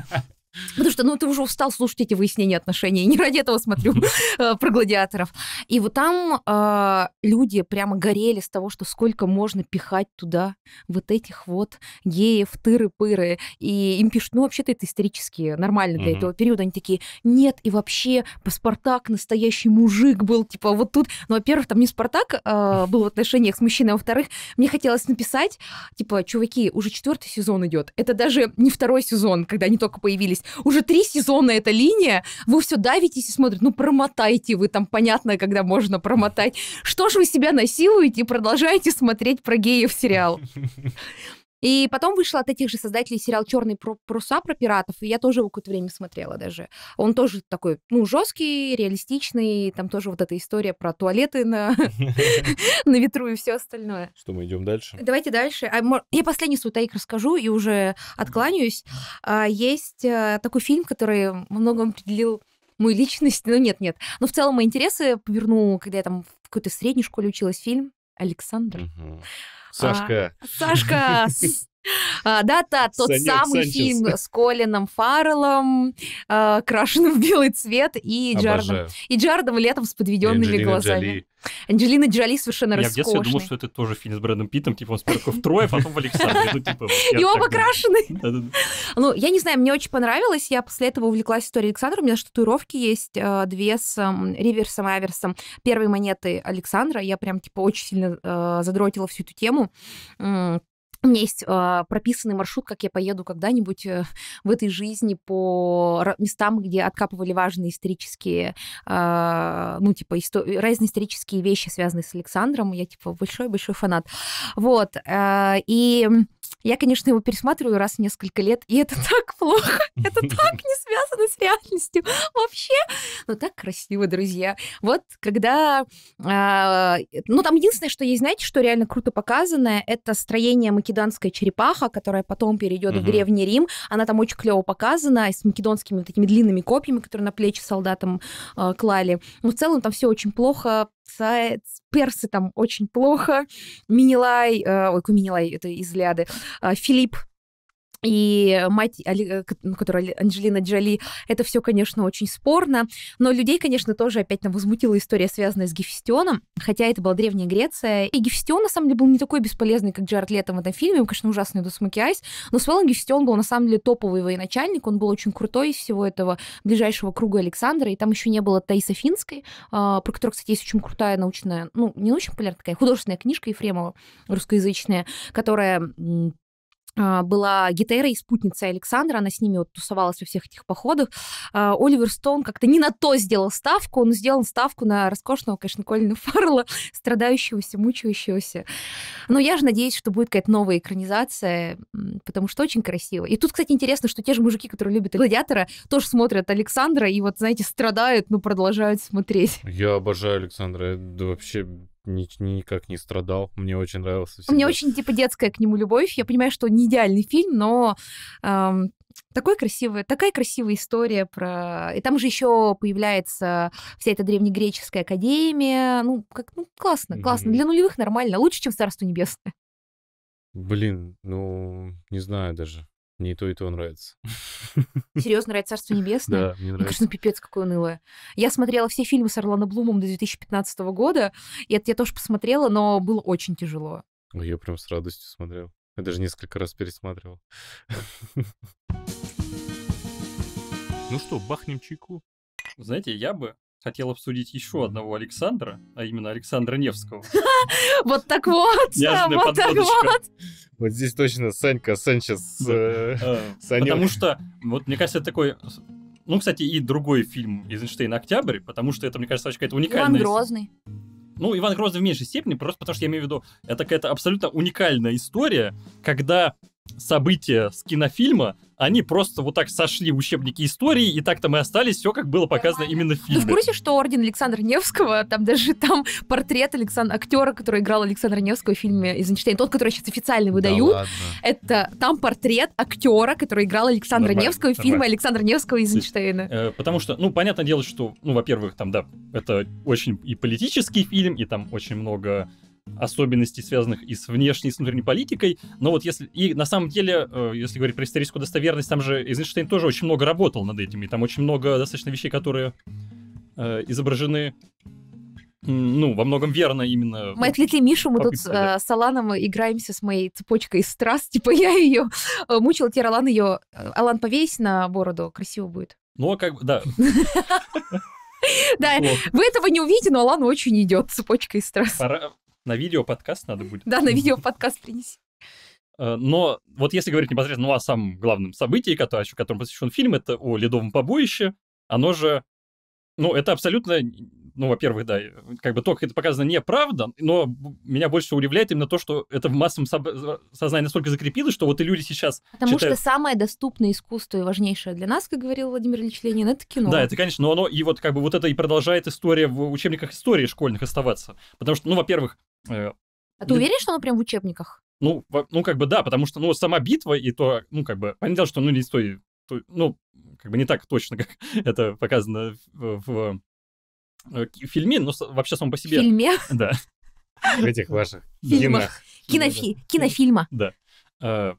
A: Потому что, ну, ты уже устал слушать эти выяснения отношений. Не ради этого смотрю э, про гладиаторов. И вот там э, люди прямо горели с того, что сколько можно пихать туда вот этих вот геев, тыры-пыры. И им пишут, ну, вообще-то это исторически нормально для этого периода. Они такие, нет, и вообще по Спартак настоящий мужик был. Типа вот тут, ну, во-первых, там не Спартак э, был в отношениях с мужчиной, а во-вторых, мне хотелось написать, типа, чуваки, уже четвертый сезон идет. Это даже не второй сезон, когда они только появились уже три сезона эта линия, вы все давитесь и смотрите, ну промотайте вы там, понятно, когда можно промотать. Что ж вы себя насилуете и продолжаете смотреть про геев сериал? И потом вышел от этих же создателей сериал "Черный пруса" про пиратов, и я тоже его какое-то время смотрела даже. Он тоже такой, ну, жесткий, реалистичный, там тоже вот эта история про туалеты на, ветру и все остальное.
B: Что, мы идем дальше?
A: Давайте дальше. А я последний свой тайк расскажу и уже откланяюсь. А, есть э, такой фильм, который многом определил мою личность. Ну, нет, нет. Но в целом мои интересы повернул, когда я там в какой-то средней школе училась, фильм «Александр». Угу. Сашка. А, Сашка, А, да, да, тот Санек самый Санчес. фильм с Колином Фарреллом, э, крашенным в белый цвет, и Джардом, и Джардом летом с подведенными глазами. Джоли. Анджелина Джоли совершенно я роскошная. Я в детстве думал, что
C: это тоже фильм с Брэдом Питтом, типа он сперва в Трое, а потом в Александре. Ну, типа, вот, И оба
B: крашены.
A: Ну, я не знаю, мне очень понравилось, я после этого увлеклась историей Александра, у меня же татуировки есть, две с реверсом и аверсом первой монеты Александра, я прям, типа, очень сильно задротила всю эту тему у меня есть э, прописанный маршрут, как я поеду когда-нибудь э, в этой жизни по местам, где откапывали важные исторические, э, ну, типа, исто... разные исторические вещи, связанные с Александром. Я, типа, большой-большой фанат. Вот. Э, и я, конечно, его пересматриваю раз в несколько лет, и это так плохо, это так не связано с реальностью вообще. Но так красиво, друзья. Вот когда... А, ну, там единственное, что есть, знаете, что реально круто показано, это строение македонской черепаха, которая потом перейдет в Древний Рим. Она там очень клево показана, с македонскими такими длинными копьями, которые на плечи солдатам а, клали. Но в целом там все очень плохо перца, персы там очень плохо, Минилай, э, ой, Куминилай, это из Ляды, э, а, Филипп и мать, ну, которая Анджелина Джоли, это все, конечно, очень спорно, но людей, конечно, тоже опять там возмутила история, связанная с Гефестионом, хотя это была Древняя Греция, и Гефестион, на самом деле, был не такой бесполезный, как Джаред Лето в этом фильме, он, конечно, ужасный до Смоки Айс, но с Уэллом Гефестион был, на самом деле, топовый военачальник, он был очень крутой из всего этого ближайшего круга Александра, и там еще не было Таиса Финской, а, про которую, кстати, есть очень крутая научная, ну, не научная, популярная такая, художественная книжка Ефремова, русскоязычная, которая а, была Гетера и спутница Александра, она с ними вот тусовалась во всех этих походах. А, Оливер Стоун как-то не на то сделал ставку, он сделал ставку на роскошного, конечно, Колина Фаррелла, страдающегося, мучающегося. Но я же надеюсь, что будет какая-то новая экранизация, потому что очень красиво. И тут, кстати, интересно, что те же мужики, которые любят гладиатора, тоже смотрят Александра и вот, знаете, страдают, но продолжают смотреть.
B: Я обожаю Александра, это вообще ни, никак не страдал. Мне очень нравился.
A: Всегда. У меня очень типа детская к нему любовь. Я понимаю, что не идеальный фильм, но эм, такой красивый, такая красивая история про. И там же еще появляется вся эта древнегреческая академия. Ну, как, ну классно, классно. Mm-hmm. Для нулевых нормально, лучше, чем Царство Небесное.
B: Блин, ну не знаю даже не то, и то нравится.
A: Серьезно, нравится «Царство небесное»? Да, мне нравится. Мне ну, пипец, какое унылое. Я смотрела все фильмы с Орланом Блумом до 2015 года, и это я тоже посмотрела, но было очень тяжело.
B: Ой, я прям с радостью смотрел. Я даже несколько раз пересматривал. Ну что, бахнем чайку?
C: Знаете, я бы хотел обсудить еще одного Александра, а именно Александра Невского.
A: Вот так вот, вот так вот.
C: Вот здесь точно Санька Санчес. Э, а, потому что, вот мне кажется, это такой ну, кстати, и другой фильм Эйзенштейн «Октябрь», потому что это, мне кажется, очень какая-то уникальная... Иван Грозный. Ну, Иван Грозный в меньшей степени, просто потому что я имею в виду, это какая-то абсолютно уникальная история, когда события с кинофильма, они просто вот так сошли в учебники истории, и так там и остались, все как было показано именно в ну, фильме. Ты в курсе,
A: что орден Александра Невского, там даже там портрет Александра, актера, который играл Александра Невского в фильме «Эйзенштейн», тот, который сейчас официально выдают, да это там портрет актера, который играл Александра нормально, Невского в фильме Александра Невского «Эйзенштейна».
C: Э, потому что, ну, понятное дело, что, ну, во-первых, там, да, это очень и политический фильм, и там очень много особенностей, связанных и с внешней, и с внутренней политикой. Но вот если... И на самом деле, э, если говорить про историческую достоверность, там же Эйзенштейн тоже очень много работал над этим, и там очень много достаточно вещей, которые э, изображены ну, во многом верно именно. Мы
A: отвлекли Мишу, мы тут да. Э, с Аланом играемся с моей цепочкой из страст. Типа я ее э, мучила, теперь Алан ее... Алан, повесь на бороду, красиво будет.
C: Ну, а как бы, да.
A: Да, вы этого не увидите, но Алан очень идет цепочкой из страст.
C: На видео подкаст надо будет. Да, на видео
A: подкаст принеси.
C: Э, но вот если говорить непосредственно ну, о самом главном событии, которое, которому посвящен фильм, это о ледовом побоище. Оно же, ну, это абсолютно, ну, во-первых, да, как бы только это показано неправда, но меня больше всего удивляет именно то, что это в массовом со- сознании настолько закрепилось, что вот и люди сейчас Потому считают... что
A: самое доступное искусство и важнейшее для нас, как говорил Владимир Ильич Ленин, это кино. Да, это,
C: конечно, но оно и вот как бы вот это и продолжает история в учебниках истории школьных оставаться. Потому что, ну, во-первых, Э,
A: а ты ну, уверен, что оно прям в учебниках?
C: Ну, ну, как бы да, потому что, ну, сама битва и то, ну, как бы, понятное дело, что, ну, не с той, той, ну, как бы не так точно, как это показано в, в, в э, фильме, но вообще сам по себе... В фильме? Да. В этих ваших фильмах.
A: Кинофи... Кинофильма.
C: Да. Э,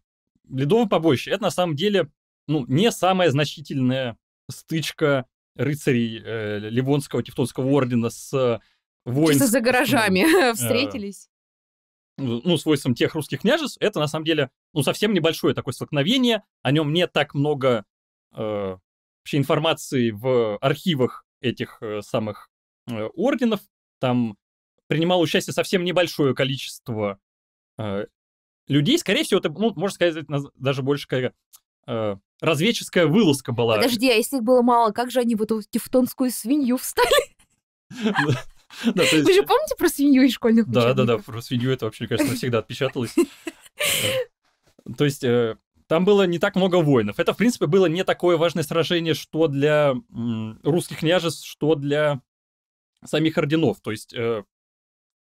C: Ледовое побоище — это на самом деле, ну, не самая значительная стычка рыцарей Ливонского Тевтонского ордена с воинств... Чисто за гаражами встретились. Ну, ну свойством тех русских княжеств, это на самом деле, ну, совсем небольшое такое столкновение, о нем не так много э, вообще информации в архивах этих э, самых э, орденов, там принимало участие совсем небольшое количество э, людей, скорее всего, это, ну, можно сказать, даже больше какая э, разведческая вылазка была. Подожди,
A: а если их было мало, как же они в эту тевтонскую свинью встали? Да, есть... Вы же помните про свинью и школьных Да, да, да,
C: про свинью это вообще, мне кажется, навсегда отпечаталось. Э, то есть э, там было не так много воинов. Это, в принципе, было не такое важное сражение, что для русских княжеств, что для самих орденов. То есть э,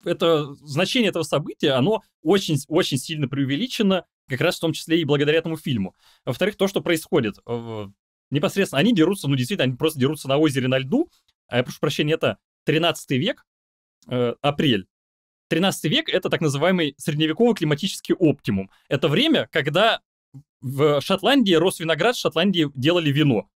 C: это значение этого события, оно очень-очень сильно преувеличено, как раз в том числе и благодаря этому фильму. Во-вторых, то, что происходит непосредственно, они дерутся, ну, действительно, они просто дерутся на озере на льду, а я прошу прощения, это 13 век, э, апрель, 13 век — это так называемый средневековый климатический оптимум. Это время, когда в Шотландии рос виноград, в Шотландии делали вино.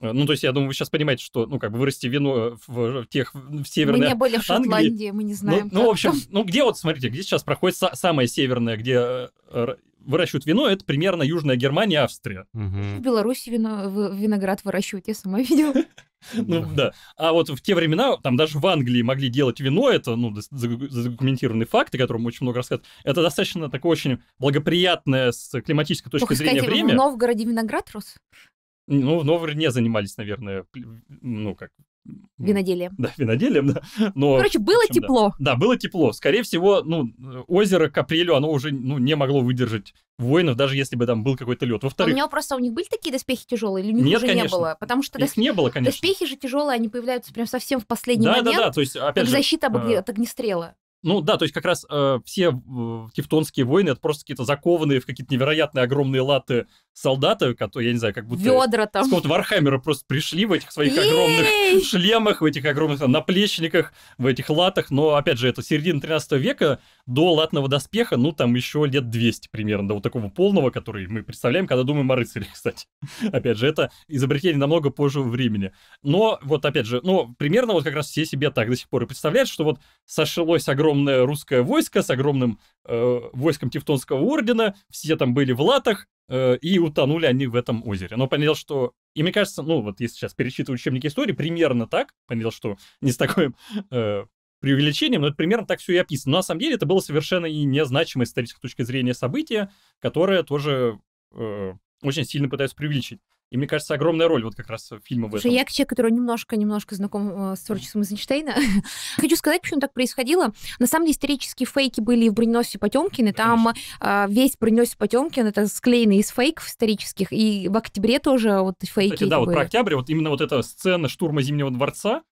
C: Э, ну, то есть, я думаю, вы сейчас понимаете, что, ну, как бы вырасти вино в, в тех, в северной Мы не были в Шотландии,
A: Англии. мы не ну, знаем. Ну, ну в общем, ну,
C: где вот, смотрите, где сейчас проходит са- самое северное, где э, выращивают вино, это примерно Южная Германия, Австрия. Угу. В
A: Беларуси вино, в, виноград выращивают, я сама видела.
C: Ну да. А вот в те времена, там даже в Англии могли делать вино, это ну, задокументированный факт, о котором очень много рассказывают. Это достаточно такое очень благоприятное с климатической точки зрения время. в
A: Новгороде виноград рос?
C: Ну, в Новре не занимались, наверное, ну, как Виноделием. Да, виноделием, да. Но, Короче, было общем, тепло. Да. да, было тепло. Скорее всего, ну, э, озеро к апрелю, оно уже ну, не могло выдержать воинов, даже если бы там был какой-то лед. А Во-вторых... у него
A: просто у них были такие доспехи тяжелые, или у них Нет, уже конечно. не было? Потому что досп... Их не было, конечно. Доспехи же тяжелые, они появляются прям совсем в последний да, момент. Да, да, да. То есть, опять как же... защита а, от огнестрела.
C: Ну да, то есть как раз э, все э, тевтонские войны это просто какие-то закованные в какие-то невероятные огромные латы солдаты, которые, я не знаю, как будто... Ведра там. С какого-то Вархаммера просто пришли в этих своих огромных шлемах, в этих огромных наплечниках, в этих латах. Но, опять же, это середина 13 века, до латного доспеха, ну, там еще лет 200 примерно, до вот такого полного, который мы представляем, когда думаем о рыцаре, кстати. опять же, это изобретение намного позже времени. Но вот, опять же, ну, примерно вот как раз все себе так до сих пор и представляют, что вот сошлось огромное русское войско с огромным э, войском Тевтонского ордена, все там были в латах, э, и утонули они в этом озере. Но понял, что и мне кажется, ну вот если сейчас перечитывать учебники истории, примерно так, понял, что не с такой э, преувеличением, но это примерно так все и описано. Но на самом деле это было совершенно и незначимое с исторической точки зрения событие, которое тоже э, очень сильно пытаются преувеличить. И мне кажется, огромная роль вот как раз фильма в этом. Я,
A: как человек, который немножко-немножко знаком э, с творчеством Эйзенштейна, хочу сказать, почему так происходило. На самом деле исторические фейки были и в «Броненосе Потемкина». Там э, весь «Броненосец Потемкин» — это склеенный из фейков исторических. И в октябре тоже вот фейки Кстати, да, вот про
C: октябрь, вот именно вот эта сцена штурма Зимнего дворца,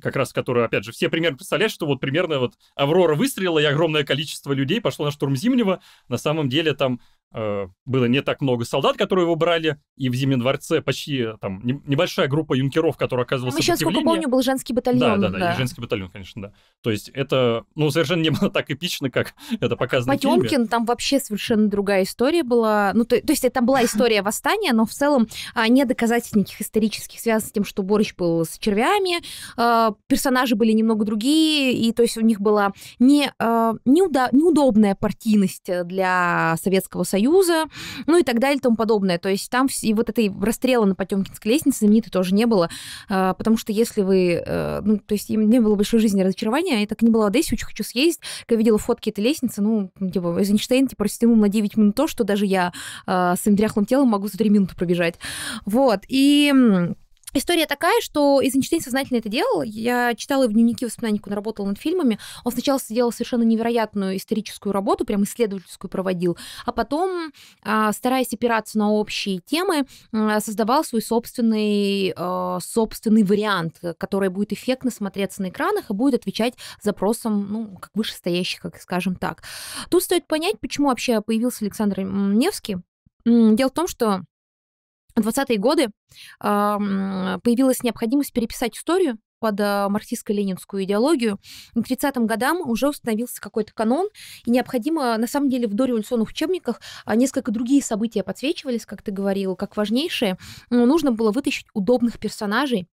C: как раз которую, опять же, все примерно представляют, что вот примерно вот Аврора выстрелила, и огромное количество людей пошло на штурм Зимнего. На самом деле там Э, было не так много солдат, которые его брали, и в Зимнем дворце почти там не, небольшая группа юнкеров, которая оказывалась Там ну, сейчас насколько помню, был
A: женский батальон. Да, да, да, да, и женский
C: батальон, конечно, да. То есть это, ну, совершенно не было так эпично, как это показано Потемкин, в фильме.
A: там вообще совершенно другая история была. Ну, то, то есть это была история восстания, но в целом а, не доказательств никаких исторических связан с тем, что Борщ был с червями, а, персонажи были немного другие, и то есть у них была не, а, неуда, неудобная партийность для Советского Союза, Союза, ну и так далее и тому подобное. То есть там и вот этой расстрела на Потемкинской лестнице знаменитой тоже не было, а, потому что если вы, э, ну, то есть им не было большой жизни разочарования, я так не была в Одессе, очень хочу съездить, я видела фотки этой лестницы, ну, типа, Эйнштейн типа, растянул на 9 минут то, что даже я а, с своим дряхлым телом могу за 3 минуты пробежать. Вот, и История такая, что Эйзенштейн сознательно это делал. Я читала в дневнике воспоминаний, как он работал над фильмами. Он сначала сделал совершенно невероятную историческую работу, прям исследовательскую проводил, а потом, а, стараясь опираться на общие темы, создавал свой собственный, э, собственный вариант, который будет эффектно смотреться на экранах и будет отвечать запросам, ну, как вышестоящих, как скажем так. Тут стоит понять, почему вообще появился Александр Невский. Дело в том, что в 20-е годы появилась необходимость переписать историю под а, марксистско-ленинскую идеологию. К 30-м годам уже установился какой-то канон, и необходимо, на самом деле, в дореволюционных учебниках а, несколько другие события подсвечивались, как ты говорил, как важнейшие, но нужно было вытащить удобных персонажей,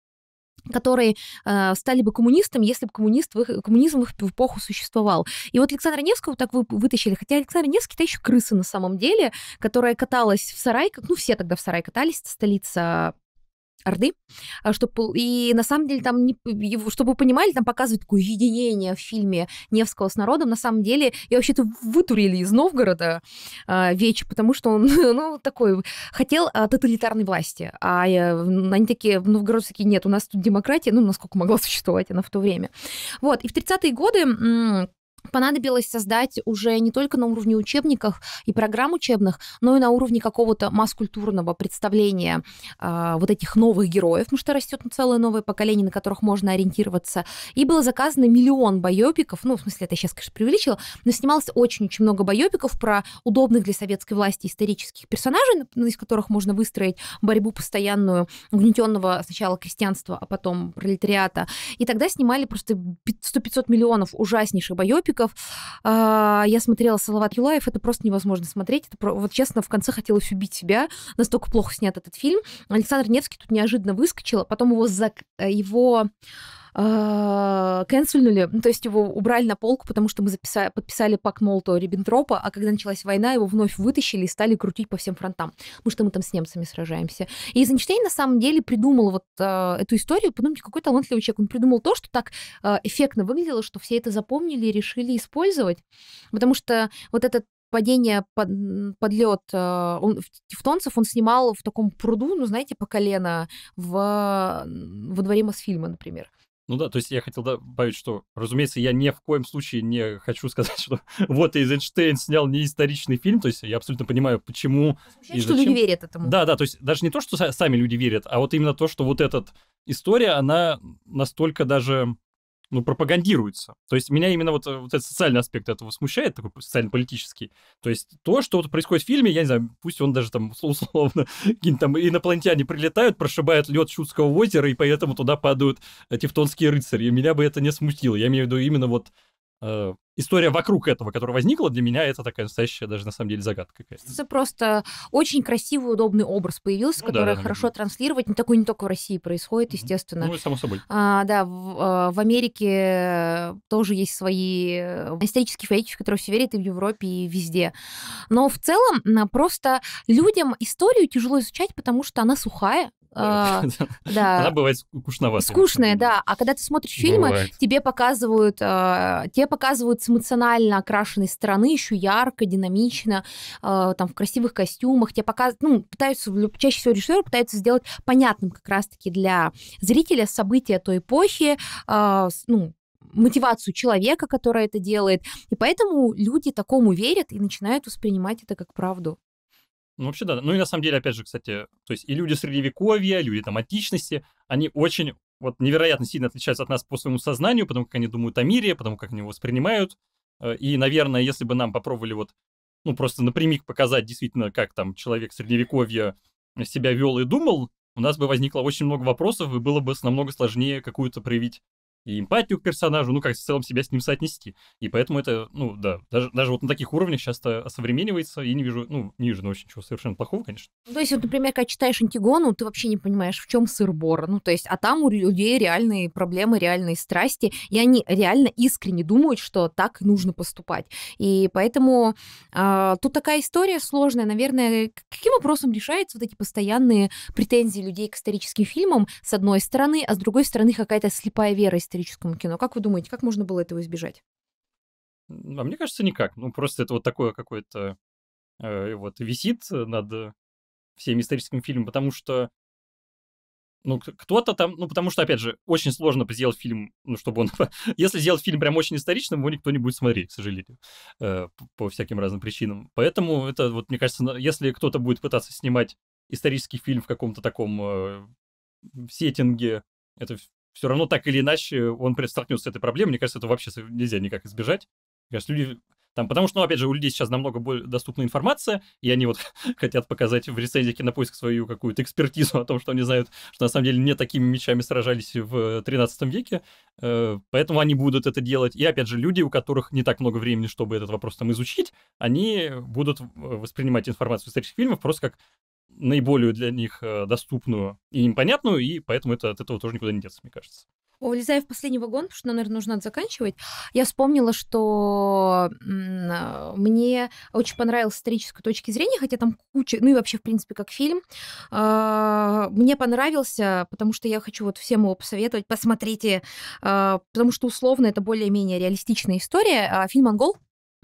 A: которые э, стали бы коммунистами, если бы коммунист в их, коммунизм в их эпоху существовал. И вот Александра Невского так вы, вытащили. Хотя Александр Невский это еще крыса на самом деле, которая каталась в сарай, как ну все тогда в сарай катались, это столица Орды, а, чтобы, и на самом деле там, не, чтобы вы понимали, там показывают такое единение в фильме Невского с народом, на самом деле, и вообще-то вытурили из Новгорода а, Вечи, потому что он, ну, такой, хотел а, тоталитарной власти, а я, они такие, в Новгороде такие, нет, у нас тут демократия, ну, насколько могла существовать она в то время. Вот, и в 30-е годы понадобилось создать уже не только на уровне учебников и программ учебных, но и на уровне какого-то масс-культурного представления э, вот этих новых героев, потому что растет целое новое поколение, на которых можно ориентироваться. И было заказано миллион байопиков, ну, в смысле, это я сейчас, конечно, преувеличила, но снималось очень-очень много байопиков про удобных для советской власти исторических персонажей, из которых можно выстроить борьбу постоянную угнетенного сначала крестьянства, а потом пролетариата. И тогда снимали просто 100-500 миллионов ужаснейших байопиков, топиков. А, я смотрела Салават Юлаев, это просто невозможно смотреть. Это про... Вот честно, в конце хотелось убить себя, настолько плохо снят этот фильм. Александр Невский тут неожиданно выскочил, а потом его, зак... Э, его канцельнули, ну, то есть его убрали на полку, потому что мы записали, подписали пакт Молотова-Риббентропа, а когда началась война, его вновь вытащили и стали крутить по всем фронтам, потому ну, что мы там с немцами сражаемся. И Эйзенштейн на самом деле придумал вот э, эту историю, подумайте, какой талантливый человек, он придумал то, что так э, эффектно выглядело, что все это запомнили и решили использовать, потому что вот этот падение, под, подлет а, он, тевтонцев он снимал в таком пруду, ну, знаете, по колено в, во дворе Мосфильма, например.
C: Ну да, то есть я хотел добавить, что, разумеется, я ни в коем случае не хочу сказать, что вот Эйзенштейн снял неисторичный фильм, то есть я абсолютно понимаю, почему и что люди верят этому. Да, да, то есть даже не то, что сами люди верят, а вот именно то, что вот эта история, она настолько даже ну, пропагандируется. То есть меня именно вот, э, вот этот социальный аспект этого смущает, такой социально-политический. То есть то, что вот происходит в фильме, я не знаю, пусть он даже там условно какие там инопланетяне прилетают, прошибают лед Чудского озера, и поэтому туда падают э, тевтонские рыцари. Меня бы это не смутило. Я имею в виду именно вот Э, история вокруг этого, которая возникла, для меня это такая настоящая даже на самом деле загадка какая-то.
A: Это просто очень красивый, удобный образ появился, ну, который да, хорошо да. транслировать. Не такой не только в России происходит, естественно. Ну, само собой. А, да, в, э, в Америке тоже есть свои э, исторические феечки, в которые все верят, и в Европе, и везде. Но в целом просто людям историю тяжело изучать, потому что она сухая, а, да. Она
C: бывает скучноватая. Скучная,
A: да. А когда ты смотришь фильмы, тебе показывают, а, тебе показывают с эмоционально окрашенной стороны, еще ярко, динамично, а, там в красивых костюмах. Тебе показывают, ну, пытаются, чаще всего режиссеры пытаются сделать понятным как раз-таки для зрителя события той эпохи, ну, мотивацию человека, который это делает. И поэтому люди такому верят и начинают воспринимать это как правду.
C: Ну, вообще, да. Ну, и на самом деле, опять же, кстати, то есть и люди средневековья, люди там античности, они очень вот невероятно сильно отличаются от нас по своему сознанию, потому как они думают о мире, потому как они его воспринимают. Э, и, наверное, если бы нам попробовали вот, ну, просто напрямик показать действительно, как там человек средневековья себя вел и думал, у нас бы возникло очень много вопросов, и было бы намного сложнее какую-то проявить и эмпатию к персонажу, ну, как в целом себя с ним соотнести. И поэтому это, ну, да, даже, даже вот на таких уровнях часто осовременивается, и не вижу, ну, не вижу, ну, очень чего совершенно плохого, конечно.
A: Ну, то есть, вот, например, когда читаешь Антигону, ты вообще не понимаешь, в чем сыр-бор. Ну, то есть, а там у людей реальные проблемы, реальные страсти, и они реально искренне думают, что так нужно поступать. И поэтому э, тут такая история сложная, наверное, каким вопросом решаются вот эти постоянные претензии людей к историческим фильмам, с одной стороны, а с другой стороны, какая-то слепая вера историческому кино. Как вы думаете, как можно было этого избежать?
C: А мне кажется, никак. Ну, просто это вот такое какое-то э, вот висит над всем историческим фильмом, потому что ну, кто-то там, ну, потому что, опять же, очень сложно сделать фильм, ну, чтобы он... Если сделать фильм прям очень историчным, его никто не будет смотреть, к сожалению, э, по всяким разным причинам. Поэтому это, вот, мне кажется, если кто-то будет пытаться снимать исторический фильм в каком-то таком э, сеттинге, это все равно так или иначе он столкнется с этой проблемой. Мне кажется, это вообще нельзя никак избежать. Мне кажется, люди там, потому что, ну, опять же, у людей сейчас намного более доступна информация, и они вот хотят показать в рецензии Кинопоиск свою какую-то экспертизу о том, что они знают, что на самом деле не такими мечами сражались в 13 э, веке, э, поэтому они будут это делать. И, опять же, люди, у которых не так много времени, чтобы этот вопрос там изучить, они будут э, воспринимать информацию из этих фильмов просто как наиболее для них э, доступную и непонятную и поэтому это от этого тоже никуда не деться, мне кажется.
A: Улезая в последний вагон, потому что нам, наверное, нужно заканчивать, я вспомнила, что э, мне очень понравилось с исторической точки зрения, хотя там куча, ну и вообще, в принципе, как фильм. А, мне понравился, потому что я хочу вот всем его посоветовать, посмотрите, а, потому что условно это более-менее реалистичная история. А, фильм «Монгол»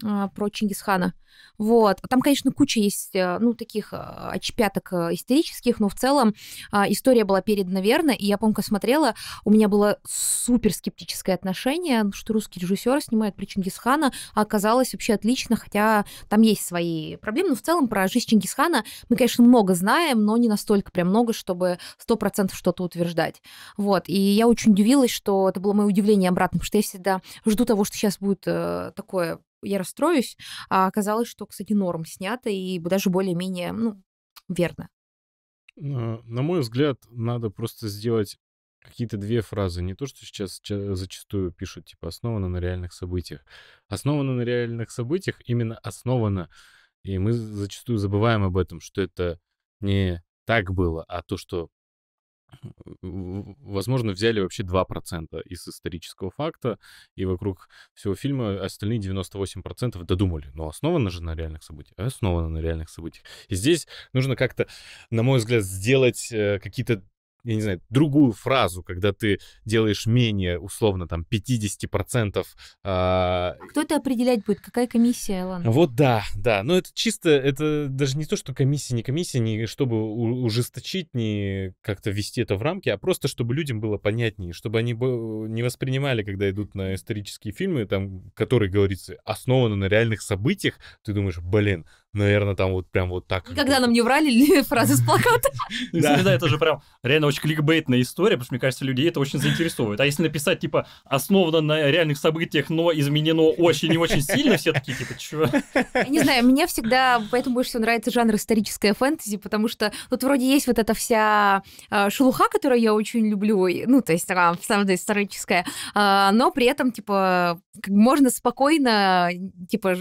A: А, про Чингисхана. Вот. Там, конечно, куча есть, э, ну, таких а, очепяток э, истерических, но в целом а, история была передана верно, и я помню, как смотрела, у меня было супер скептическое отношение, ну, что русский режиссер снимает про Чингисхана, а оказалось вообще отлично, хотя там есть свои проблемы, но в целом про жизнь Чингисхана мы, конечно, много знаем, но не настолько прям много, чтобы сто процентов что-то утверждать. Вот. И я очень удивилась, что это было мое удивление обратно, потому что я всегда жду того, что сейчас будет э, такое я расстроюсь, а оказалось, что, кстати, норм снято и даже более-менее, ну, верно.
B: Э, на мой взгляд, надо просто сделать какие-то две фразы. Не то, что сейчас зачастую пишут, типа, основано на реальных событиях. Основано на реальных событиях именно основано. И мы зачастую забываем об этом, что это не так было, а то, что возможно, взяли вообще 2% из исторического факта, и вокруг всего фильма остальные 98% додумали. Но «Ну, основано же на реальных событиях. Основано на реальных событиях. И здесь нужно как-то, на мой взгляд, сделать э, какие-то я не знаю, другую фразу, когда ты делаешь менее, условно, там, 50%. А, а...
A: Кто это определять будет? Какая комиссия, ладно?
B: Вот да, да. Но ну, это чисто, это даже не то, что комиссия, не комиссия, не чтобы ужесточить, не как-то вести это в рамки, а просто чтобы людям было понятнее, чтобы они не воспринимали, когда идут на исторические фильмы, там, которые, говорится, основаны на реальных событиях, ты думаешь, блин, наверное, там вот прям вот так. когда
A: нам не врали фразы с плаката.
B: Да, это же прям реально очень кликбейтная история, потому что, мне кажется, людей это очень заинтересовывает.
C: А если написать, типа, основано на реальных событиях, но изменено очень и очень сильно, все такие, типа, чего?
A: Не знаю, мне всегда поэтому больше всего нравится жанр историческая фэнтези, потому что тут вроде есть вот эта вся а, шелуха, которую я очень люблю, ну, то есть, там, правда, историческая, а, но при этом, типа, можно спокойно, типа,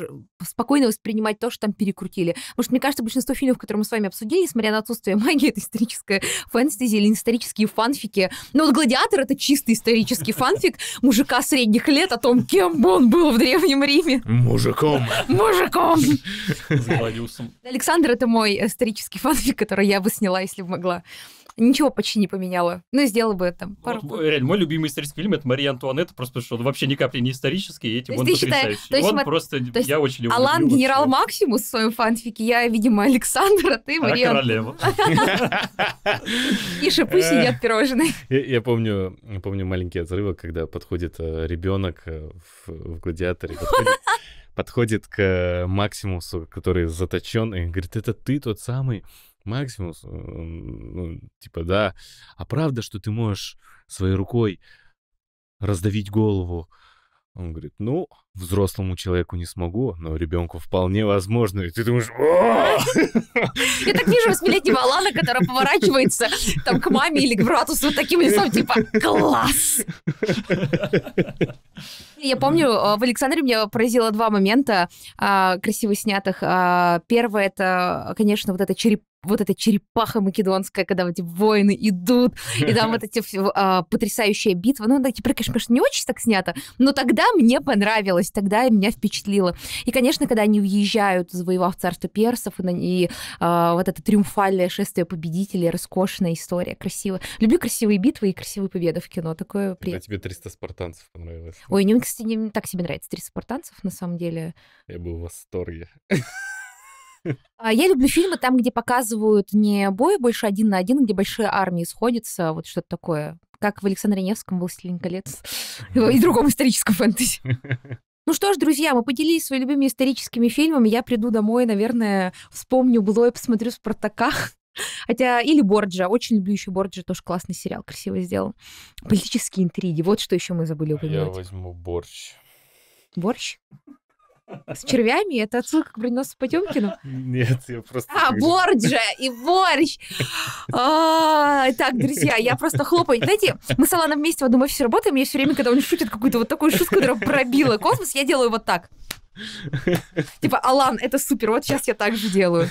A: спокойно воспринимать то, что там перекрутили раскрутили. Потому что, мне кажется, большинство фильмов, которые мы с вами обсудили, несмотря на отсутствие магии, это историческая фэнтези или исторические фанфики. Но ну, вот «Гладиатор» — это чистый исторический фанфик мужика средних лет о том, кем бы он был в Древнем Риме.
B: Мужиком. Мужиком. С
A: Александр — это мой исторический фанфик, который я бы сняла, если бы могла ничего почти не поменяла. Ну, сделала бы это. пару...
C: Вот, реально, мой любимый исторический фильм — это Мария Антуанетта, просто потому что он вообще ни капли не исторический, и этим он потрясающий. Считаешь, он мар... просто... То есть,
B: я очень люблю. Алан
A: люблю, генерал вообще. Максимус в своем фанфике, я, видимо, Александр, а ты а Мария... А королева. И шипы сидят пирожные.
B: Я помню помню маленький отрывок, когда подходит э, ребенок э, в «Гладиаторе», подходит к Максимусу, который заточен, и говорит, это ты тот самый Максимус? Ну, типа, да. А правда, что ты можешь своей рукой раздавить голову он говорит, ну, взрослому человеку не смогу, но ребенку вполне возможно. И ты думаешь, Я так вижу восьмилетнего
A: Алана, который поворачивается там к маме или к брату с вот таким лицом, типа, класс! Я помню, э, в Александре меня поразило два момента а, красиво снятых. А, первое, это, конечно, вот эта череп вот эта черепаха македонская, когда вот эти воины идут, и там вот эти а, потрясающие битвы. Ну, да, теперь, конечно, не очень так снято, но тогда мне понравилось, тогда меня впечатлило. И, конечно, когда они уезжают, завоевав царство персов, и, а, вот это триумфальное шествие победителей, роскошная история, красиво. Люблю красивые битвы и красивые победы в кино, такое приятно.
B: А тебе 300 спартанцев понравилось? Ой, мне,
A: кстати, не так себе нравится 300 спартанцев, на самом деле.
B: Я был в восторге.
A: А, я люблю фильмы там, где показывают не бой больше один на один, где большие армии сходятся, вот что-то такое. Как в Александре Невском «Властелин колец» и другом историческом фэнтези. Ну что ж, друзья, мы поделились своими любимыми историческими фильмами. Я приду домой, наверное, вспомню было и посмотрю «Спартака». Хотя, или Борджа. Очень люблю еще Борджа, тоже классный сериал, красиво сделал. Политические интриги. Вот что еще мы забыли а упомянуть. Я
B: возьму борщ.
A: Борщ? С червями? Это отсылка к Броненосцу Потемкину?
B: Нет, я просто... А, Борджа
A: и Борщ! Так, друзья, я просто хлопаю. Знаете, мы с Аланом вместе в одном офисе работаем, я все время, когда он шутит какую-то вот такую шутку, которая пробила космос, я делаю вот так. Типа, Алан, это супер, вот сейчас я так же делаю.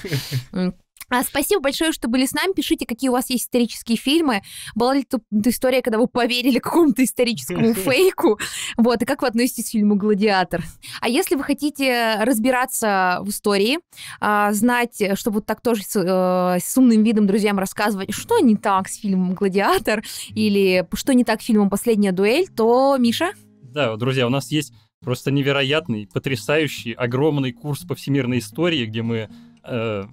A: А, спасибо большое, что были с нами. Пишите, какие у вас есть исторические фильмы. Была ли тут история, когда вы поверили какому-то историческому фейку? Вот, и как вы относитесь к фильму «Гладиатор»? А если вы хотите разбираться в истории, а, знать, э, чтобы вот так тоже э, с, умным видом друзьям рассказывать, что не так с фильмом «Гладиатор» или что не так с фильмом «Последняя дуэль», то, Миша?
C: Да, друзья, у нас есть просто невероятный, потрясающий, огромный курс по всемирной истории, где мы э,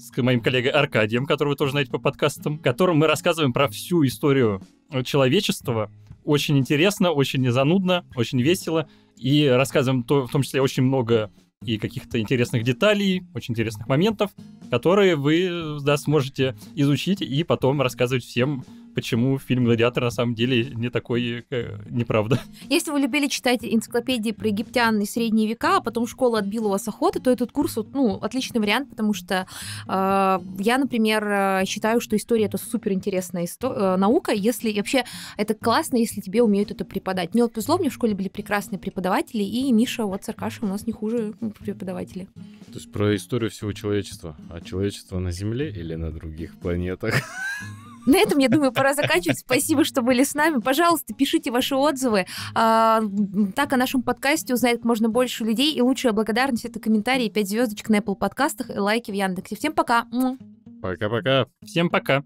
C: с моим коллегой Аркадием, которого вы тоже знаете по подкастам, которым мы рассказываем про всю историю э, человечества. Очень интересно, очень незанудно, очень весело. И рассказываем то, в том числе очень много и каких-то интересных деталей, очень интересных моментов, которые вы э, да, сможете изучить и потом рассказывать всем почему фильм «Гладиатор» на самом деле не такой
A: э, неправда. Если вы любили читать энциклопедии про египтян и средние века, а потом школа отбила у вас охоты, то этот курс ну, отличный вариант, потому что э, я, например, э, считаю, что история — это суперинтересная исто- э, наука, если вообще это классно, если тебе умеют это преподать. Мне вот повезло, мне в школе были прекрасные преподаватели, и Миша вот Саркаша, у нас не хуже ну, преподаватели.
B: То есть про историю всего человечества, а человечество на Земле или на других планетах?
A: На этом, я думаю, пора заканчивать. Спасибо, что были с нами. Пожалуйста, пишите ваши отзывы. А, так о нашем подкасте узнает можно больше людей. И лучшая благодарность — это комментарии, 5 звездочек на Apple подкастах и лайки в Яндексе. Всем пока!
B: Пока-пока! Всем пока!